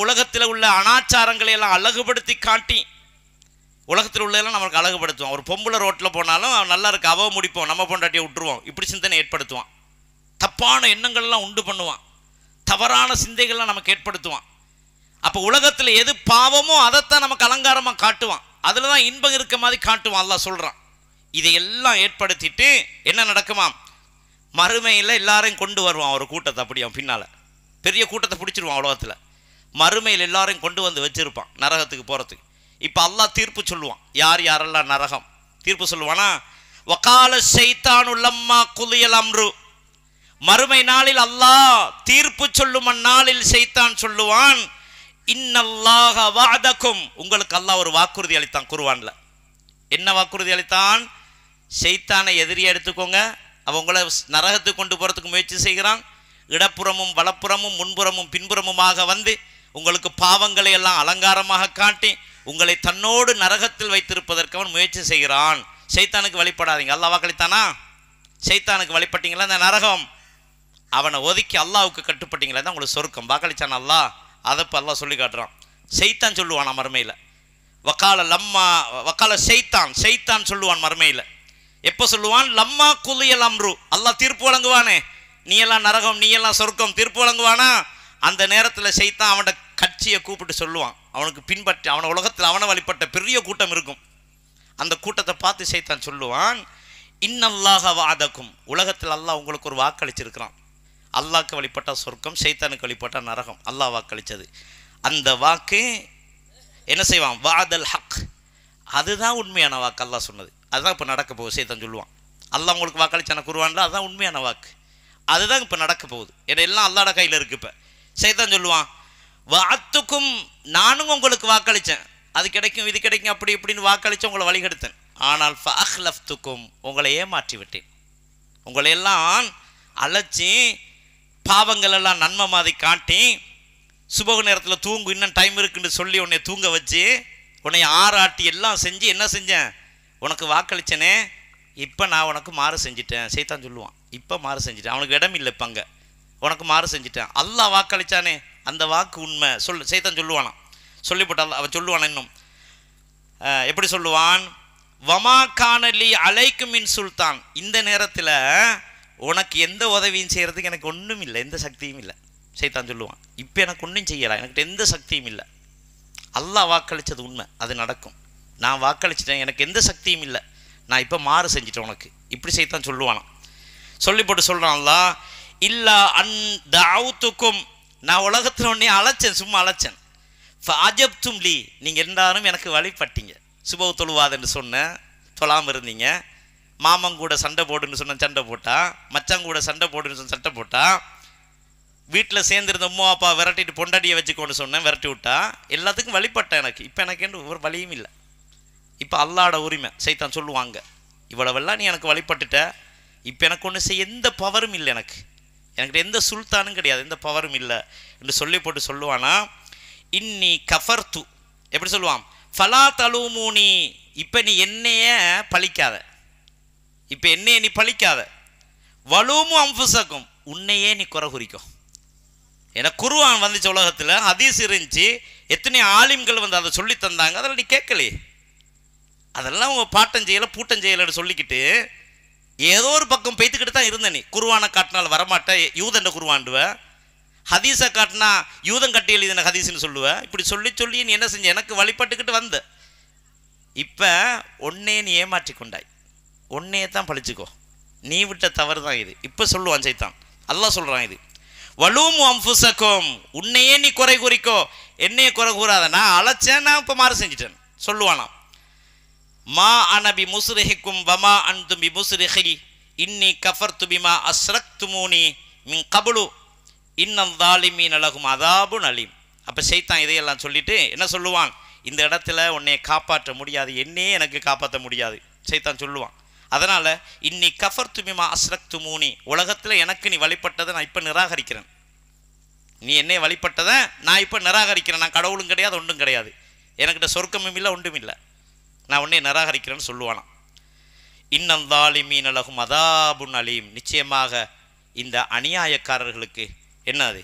உலகத்தில் உள்ள அனாச்சாரங்களை எல்லாம் அழகுபடுத்தி காட்டி உலகத்தில் உள்ளதெல்லாம் நம்மளுக்கு அழகுபடுத்துவோம் ஒரு பொம்பளை ரோட்டில் போனாலும் நல்லா இருக்கு அவ முடிப்போம் நம்ம பொண்டாட்டியை விட்டுருவோம் இப்படி சிந்தனை ஏற்படுத்துவான் தப்பான எண்ணங்கள்லாம் உண்டு பண்ணுவான் தவறான சிந்தைகள்லாம் நமக்கு ஏற்படுத்துவான் அப்போ உலகத்தில் எது பாவமோ அதைத்தான் நமக்கு அலங்காரமாக காட்டுவான் அதில் தான் இன்பம் இருக்க மாதிரி காட்டுவான் அல்ல சொல்கிறான் இதையெல்லாம் ஏற்படுத்திட்டு என்ன நடக்குமாம் மறுமையில் எல்லாரையும் கொண்டு வருவான் ஒரு கூட்டத்தை அப்படி அவன் பின்னால் பெரிய கூட்டத்தை பிடிச்சிருவான் உலகத்தில் மறுமையில் எல்லாரையும் கொண்டு வந்து வச்சுருப்பான் நரகத்துக்கு போகிறதுக்கு இப்போ அல்லா தீர்ப்பு சொல்லுவான் யார் யாரெல்லாம் நரகம் தீர்ப்பு சொல்லுவானா ஒகால செய்தானுல்லம்மா குலியல் அம்ரு மறுமை நாளில் அல்லாஹ் தீர்ப்பு சொல்லும் அந்நாளில் செய்தான் சொல்லுவான் இன்னல்லாக வாதக்கும் உங்களுக்கு அல்லாஹ் ஒரு வாக்குறுதி அளித்தான் குருவான்ல என்ன வாக்குறுதி அளித்தான் செய்தானை எதிரியை எடுத்துக்கோங்க அவங்கள நரகத்துக்கு கொண்டு போகிறதுக்கு முயற்சி செய்கிறான் இடப்புறமும் வலப்புறமும் முன்புறமும் பின்புறமுமாக வந்து உங்களுக்கு பாவங்களை எல்லாம் அலங்காரமாக காட்டி உங்களை தன்னோடு நரகத்தில் வைத்திருப்பதற்கு அவன் முயற்சி செய்கிறான் செய்தானுக்கு வழிபடாதீங்க அல்லா வாக்களித்தானா செய்தானுக்கு வழிபட்டீங்களா அந்த நரகம் அவனை ஒதுக்கி அல்லாவுக்கு கட்டுப்பட்டீங்களே தான் உங்களுக்கு சொருக்கம் வாக்களிச்சான் அல்லா அதை இப்போ அல்லா சொல்லி காட்டுறான் செய்தான் சொல்லுவான் நான் மறுமையில் வக்கால லம்மா வக்கால செய்தான் செய்தான் சொல்லுவான் மறுமையில் எப்போ சொல்லுவான் லம்மா குலியல் அம்ரு அல்லா தீர்ப்பு வழங்குவானே நீ எல்லாம் நரகம் நீ எல்லாம் சொர்க்கம் தீர்ப்பு வழங்குவானா அந்த நேரத்தில் செய்தான் அவனோட கட்சியை கூப்பிட்டு சொல்லுவான் அவனுக்கு பின்பற்றி அவனை உலகத்தில் அவனை வழிபட்ட பெரிய கூட்டம் இருக்கும் அந்த கூட்டத்தை பார்த்து செய்தான் சொல்லுவான் இன்னல்லாக வாதக்கும் உலகத்தில் அல்லாஹ் உங்களுக்கு ஒரு வாக்களிச்சிருக்கிறான் அல்லாக்கு வழிபட்ட சொர்க்கம் சைத்தானுக்கு வழிபட்ட நரகம் அல்லாஹ் வாக்களித்தது அந்த வாக்கு என்ன செய்வான் வாதல் ஹக் அதுதான் உண்மையான வாக்கு அல்லாஹ் சொன்னது அதுதான் இப்போ நடக்க போகுது சைத்தான் சொல்லுவான் அல்லாஹ் உங்களுக்கு வாக்களிச்சான குருவான்ல அதுதான் உண்மையான வாக்கு அதுதான் இப்போ நடக்க போகுது ஏன்னா எல்லாம் அல்லாட கையில் இருக்கு இப்போ சைத்தான் சொல்லுவான் வாத்துக்கும் நானும் உங்களுக்கு வாக்களித்தேன் அது கிடைக்கும் இது கிடைக்கும் அப்படி இப்படின்னு வாக்களித்து உங்களை வழிகெடுத்தேன் ஆனால் ஃபஹ்லஃப்துக்கும் உங்களை ஏமாற்றி விட்டேன் உங்களையெல்லாம் அழைச்சி பாவங்கள் எல்லாம் நன்மை மாதிரி காட்டி சுப நேரத்தில் தூங்கு இன்னும் டைம் இருக்குன்னு சொல்லி உன்னை தூங்க வச்சு உன்னை ஆறாட்டி எல்லாம் செஞ்சு என்ன செஞ்சேன் உனக்கு வாக்களிச்சனே இப்போ நான் உனக்கு மாறு செஞ்சிட்டேன் சேத்தான் சொல்லுவான் இப்போ மாறு செஞ்சிட்டேன் அவனுக்கு இடம் இல்லை இப்போ அங்கே உனக்கு மாறு செஞ்சிட்டேன் அல்லா வாக்களித்தானே அந்த வாக்கு உண்மை சொல் சைத்தான் சொல்லுவானான் சொல்லிவிட்டால் அவன் சொல்லுவான் இன்னும் எப்படி சொல்லுவான் வமா கானலி அலைக்கு மின் சுல்தான் இந்த நேரத்தில் உனக்கு எந்த உதவியும் செய்கிறதுக்கு எனக்கு ஒன்றும் இல்லை எந்த சக்தியும் இல்லை சைத்தான் சொல்லுவான் இப்போ எனக்கு ஒன்றும் செய்யலை எனக்கு எந்த சக்தியும் இல்லை அல்லா வாக்களித்தது உண்மை அது நடக்கும் நான் வாக்களிச்சிட்டேன் எனக்கு எந்த சக்தியும் இல்லை நான் இப்போ மாறு செஞ்சிட்டேன் உனக்கு இப்படி சைத்தான் சொல்லுவானா சொல்லி போட்டு சொல்கிறான்ல இல்லா அன் தாவுத்துக்கும் நான் உலகத்தில் ஒன்றே அழைச்சேன் சும்மா அழைச்சேன் ஃபாஜப் தும்லி நீங்கள் எல்லாரும் எனக்கு வழிபட்டீங்க சுபவ தொழுவாதுன்னு சொன்னேன் சொல்லாமல் இருந்தீங்க மாமன் கூட சண்டை போடுன்னு சொன்ன சண்டை போட்டான் மச்சான் கூட சண்டை போடுன்னு சொன்ன சண்டை போட்டான் வீட்டில் சேர்ந்துருந்த அம்மா அப்பா விரட்டிட்டு பொண்டாடியை வச்சுக்கோன்னு சொன்னேன் விரட்டி விட்டா எல்லாத்துக்கும் வழிபட்டேன் எனக்கு இப்போ எனக்கு என்று ஒவ்வொரு வழியும் இல்லை இப்போ அல்லாட உரிமை சைத்தான் சொல்லுவாங்க இவ்வளவெல்லாம் நீ எனக்கு வழிபட்டுட்ட இப்போ எனக்கு ஒன்று செய்ய எந்த பவரும் இல்லை எனக்கு எனக்கு எந்த சுல்தானும் கிடையாது எந்த பவரும் இல்லை என்று சொல்லி போட்டு சொல்லுவானா இன்னி கஃபர்து எப்படி சொல்லுவான் ஃபலா தலுமூனி இப்போ நீ என்னையே பழிக்காத இப்போ என்னையே நீ பழிக்காத வலுவும் அம்புசக்கும் உன்னையே நீ குறை குறிக்கும் ஏன்னா குருவான் வந்துச்சு உலகத்தில் அதிஸ் இருந்துச்சு எத்தனை ஆலிம்கள் வந்து அதை சொல்லி தந்தாங்க அதில் நீ கேட்கலையே அதெல்லாம் உங்கள் பாட்டம் செய்யலை பூட்டம் செய்யலைன்னு சொல்லிக்கிட்டு ஏதோ ஒரு பக்கம் பெய்த்துக்கிட்டு தான் இருந்த நீ குருவானை காட்டினால் வரமாட்டேன் யூதண்ட குருவான்டுவ ஹதீஸை காட்டினா யூதன் கட்டி எழுதின ஹதீஸ்னு சொல்லுவேன் இப்படி சொல்லி சொல்லி நீ என்ன செஞ்ச எனக்கு வழிபட்டுக்கிட்டு வந்த இப்போ ஒன்னே நீ ஏமாற்றி கொண்டாய் உன்னையே தான் பழிச்சுக்கோ நீ விட்ட தவறு தான் இது இப்போ சொல்லுவான் சைத்தான் அல்லாஹ் சொல்கிறான் இது வலும் அம்புசக்கும் உன்னையே நீ குறை குறிக்கோ என்னையே குறை கூறாத நான் அழைச்சேன் நான் இப்போ மாறு செஞ்சிட்டேன் சொல்லுவானாம் மா அனபி முசுரிஹிக்கும் வமா தும்பி முசுரிஹி இன்னி கஃபர் துபிமா அஸ்ரக் துமூனி மின் கபுலு இன்னம் தாலிமீன் அழகும் அதாபு நலிம் அப்போ சைத்தான் இதையெல்லாம் சொல்லிட்டு என்ன சொல்லுவான் இந்த இடத்துல உன்னை காப்பாற்ற முடியாது என்னையே எனக்கு காப்பாற்ற முடியாது சைத்தான் சொல்லுவான் அதனால் இன்னி கஃபர் துமிமா அஸ்ரக் துமூனி உலகத்தில் எனக்கு நீ வழிபட்டதை நான் இப்போ நிராகரிக்கிறேன் நீ என்னை வழிபட்டதை நான் இப்போ நிராகரிக்கிறேன் நான் கடவுளும் கிடையாது ஒன்றும் கிடையாது எனக்கிட்ட சொர்க்கமும் இல்லை ஒன்றும் இல்லை நான் உன்னை நிராகரிக்கிறேன்னு சொல்லுவானா இன்னந்தாலி மீன் அழகும் அதாபுன் அலீம் நிச்சயமாக இந்த அநியாயக்காரர்களுக்கு என்னது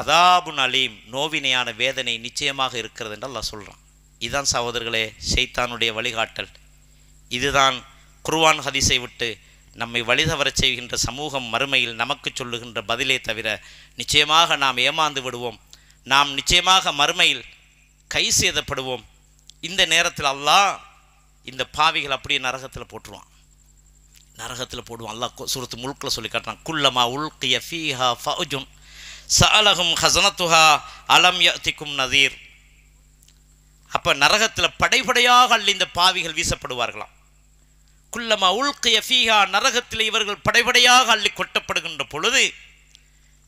அதாபுன் அலீம் நோவினையான வேதனை நிச்சயமாக இருக்கிறது என்று நான் சொல்கிறான் இதுதான் சகோதரர்களே செய்தானுடைய வழிகாட்டல் இதுதான் குர்வான் ஹதீஸை விட்டு நம்மை வழிதவரச் செய்கின்ற சமூகம் மறுமையில் நமக்கு சொல்லுகின்ற பதிலே தவிர நிச்சயமாக நாம் ஏமாந்து விடுவோம் நாம் நிச்சயமாக மறுமையில் கை சேதப்படுவோம் இந்த நேரத்தில் அல்லாஹ் இந்த பாவிகள் அப்படியே நரகத்தில் போட்டுருவான் நரகத்தில் போடுவான் அல்லாஹ் சுருத்து முழுக்கில் சொல்லி காட்டுறான் குல்லமா உல்கிய ஃபீஹா ஃபவுஜுன் சஅலகும் ஹசனத்துஹா அலம் யத்திக்கும் நதீர் அப்போ நரகத்தில் படைபடையாக இந்த பாவிகள் வீசப்படுவார்களாம் குல்லமா உள்கிய ஃபீஹா நரகத்தில் இவர்கள் படைபடையாக அள்ளி கொட்டப்படுகின்ற பொழுது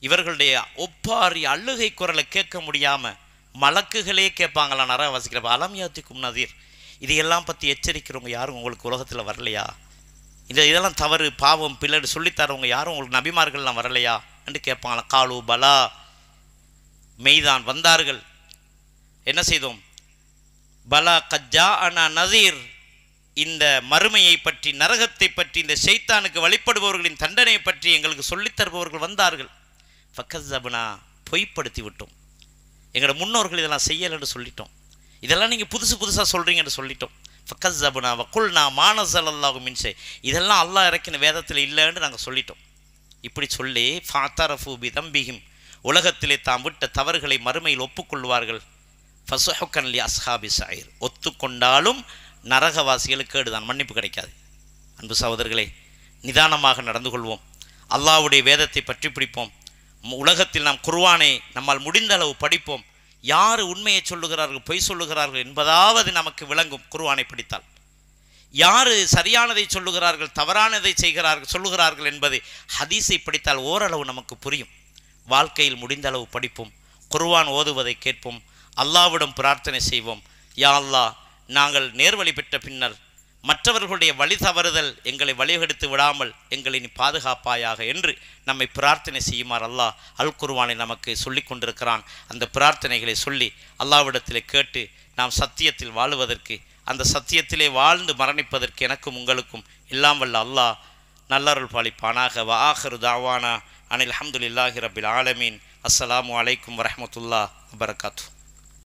இவர்களுடைய ஒப்பாரி அழுகை குரலை கேட்க முடியாமல் மலக்குகளே கேட்பாங்களா நரக வசிக்கிற அலமியாத்திக்கும் நதீர் இதையெல்லாம் பற்றி எச்சரிக்கிறவங்க யாரும் உங்களுக்கு உலகத்தில் வரலையா இந்த இதெல்லாம் தவறு பாவம் பிள்ளை சொல்லித்தரவங்க யாரும் உங்களுக்கு நபிமார்கள்லாம் வரலையா என்று கேட்பாங்களா காலு பலா மெய்தான் வந்தார்கள் என்ன செய்தோம் பலா கஜா அண்ணா நதீர் இந்த மறுமையை பற்றி நரகத்தை பற்றி இந்த செய்தானுக்கு வழிபடுபவர்களின் தண்டனையை பற்றி எங்களுக்கு சொல்லித் தருபவர்கள் வந்தார்கள் ஃபக்கஸ்தபுனா பொய்ப்படுத்தி விட்டோம் எங்களோட முன்னோர்கள் இதெல்லாம் செய்யலைன்னு சொல்லிட்டோம் இதெல்லாம் நீங்கள் புதுசு புதுசாக சொல்கிறீங்கன்னு சொல்லிட்டோம் ஃபக்கஸ்தபுனா வக்குல் நான் மானசல் அல்லாஹு மின்சே இதெல்லாம் அல்லாஹ் இறக்கின வேதத்தில் இல்லைன்னு நாங்கள் சொல்லிட்டோம் இப்படி சொல்லி ஃபாத்தரஃபூபி தம்பிகிம் உலகத்திலே தாம் விட்ட தவறுகளை மறுமையில் ஒப்புக்கொள்வார்கள் அலி அஸ்ஹாபி சாயிர் ஒத்துக்கொண்டாலும் நரகவாசிகளுக்கு கேடுதான் மன்னிப்பு கிடைக்காது அன்பு சகோதரர்களே நிதானமாக நடந்து கொள்வோம் அல்லாவுடைய வேதத்தை பற்றி பிடிப்போம் உலகத்தில் நாம் குர்வானை நம்மால் முடிந்த அளவு படிப்போம் யார் உண்மையை சொல்லுகிறார்கள் பொய் சொல்லுகிறார்கள் என்பதாவது நமக்கு விளங்கும் குர்வானை படித்தால் யார் சரியானதை சொல்லுகிறார்கள் தவறானதை செய்கிறார்கள் சொல்லுகிறார்கள் என்பது ஹதீஸை படித்தால் ஓரளவு நமக்கு புரியும் வாழ்க்கையில் முடிந்த அளவு படிப்போம் குர்வான் ஓதுவதை கேட்போம் அல்லாவிடம் பிரார்த்தனை செய்வோம் யா அல்லா நாங்கள் நேர்வழி பெற்ற பின்னர் மற்றவர்களுடைய வழி தவறுதல் எங்களை வழிகெடுத்து விடாமல் எங்களின் பாதுகாப்பாயாக என்று நம்மை பிரார்த்தனை செய்யுமாறு அல்லாஹ் அல் குருவானை நமக்கு சொல்லி கொண்டிருக்கிறான் அந்த பிரார்த்தனைகளை சொல்லி அல்லாவிடத்தில் கேட்டு நாம் சத்தியத்தில் வாழுவதற்கு அந்த சத்தியத்திலே வாழ்ந்து மரணிப்பதற்கு எனக்கும் உங்களுக்கும் எல்லாம் வல்ல அல்லாஹ் நல்லருள் பாலிப்பானாக வாஹரு தாவானா அனில் அஹமதுல்லாஹி ரபில் ஆலமீன் அஸ்ஸலாமு அலைக்கும் வரமத்துல்லா வபரகாத்தூ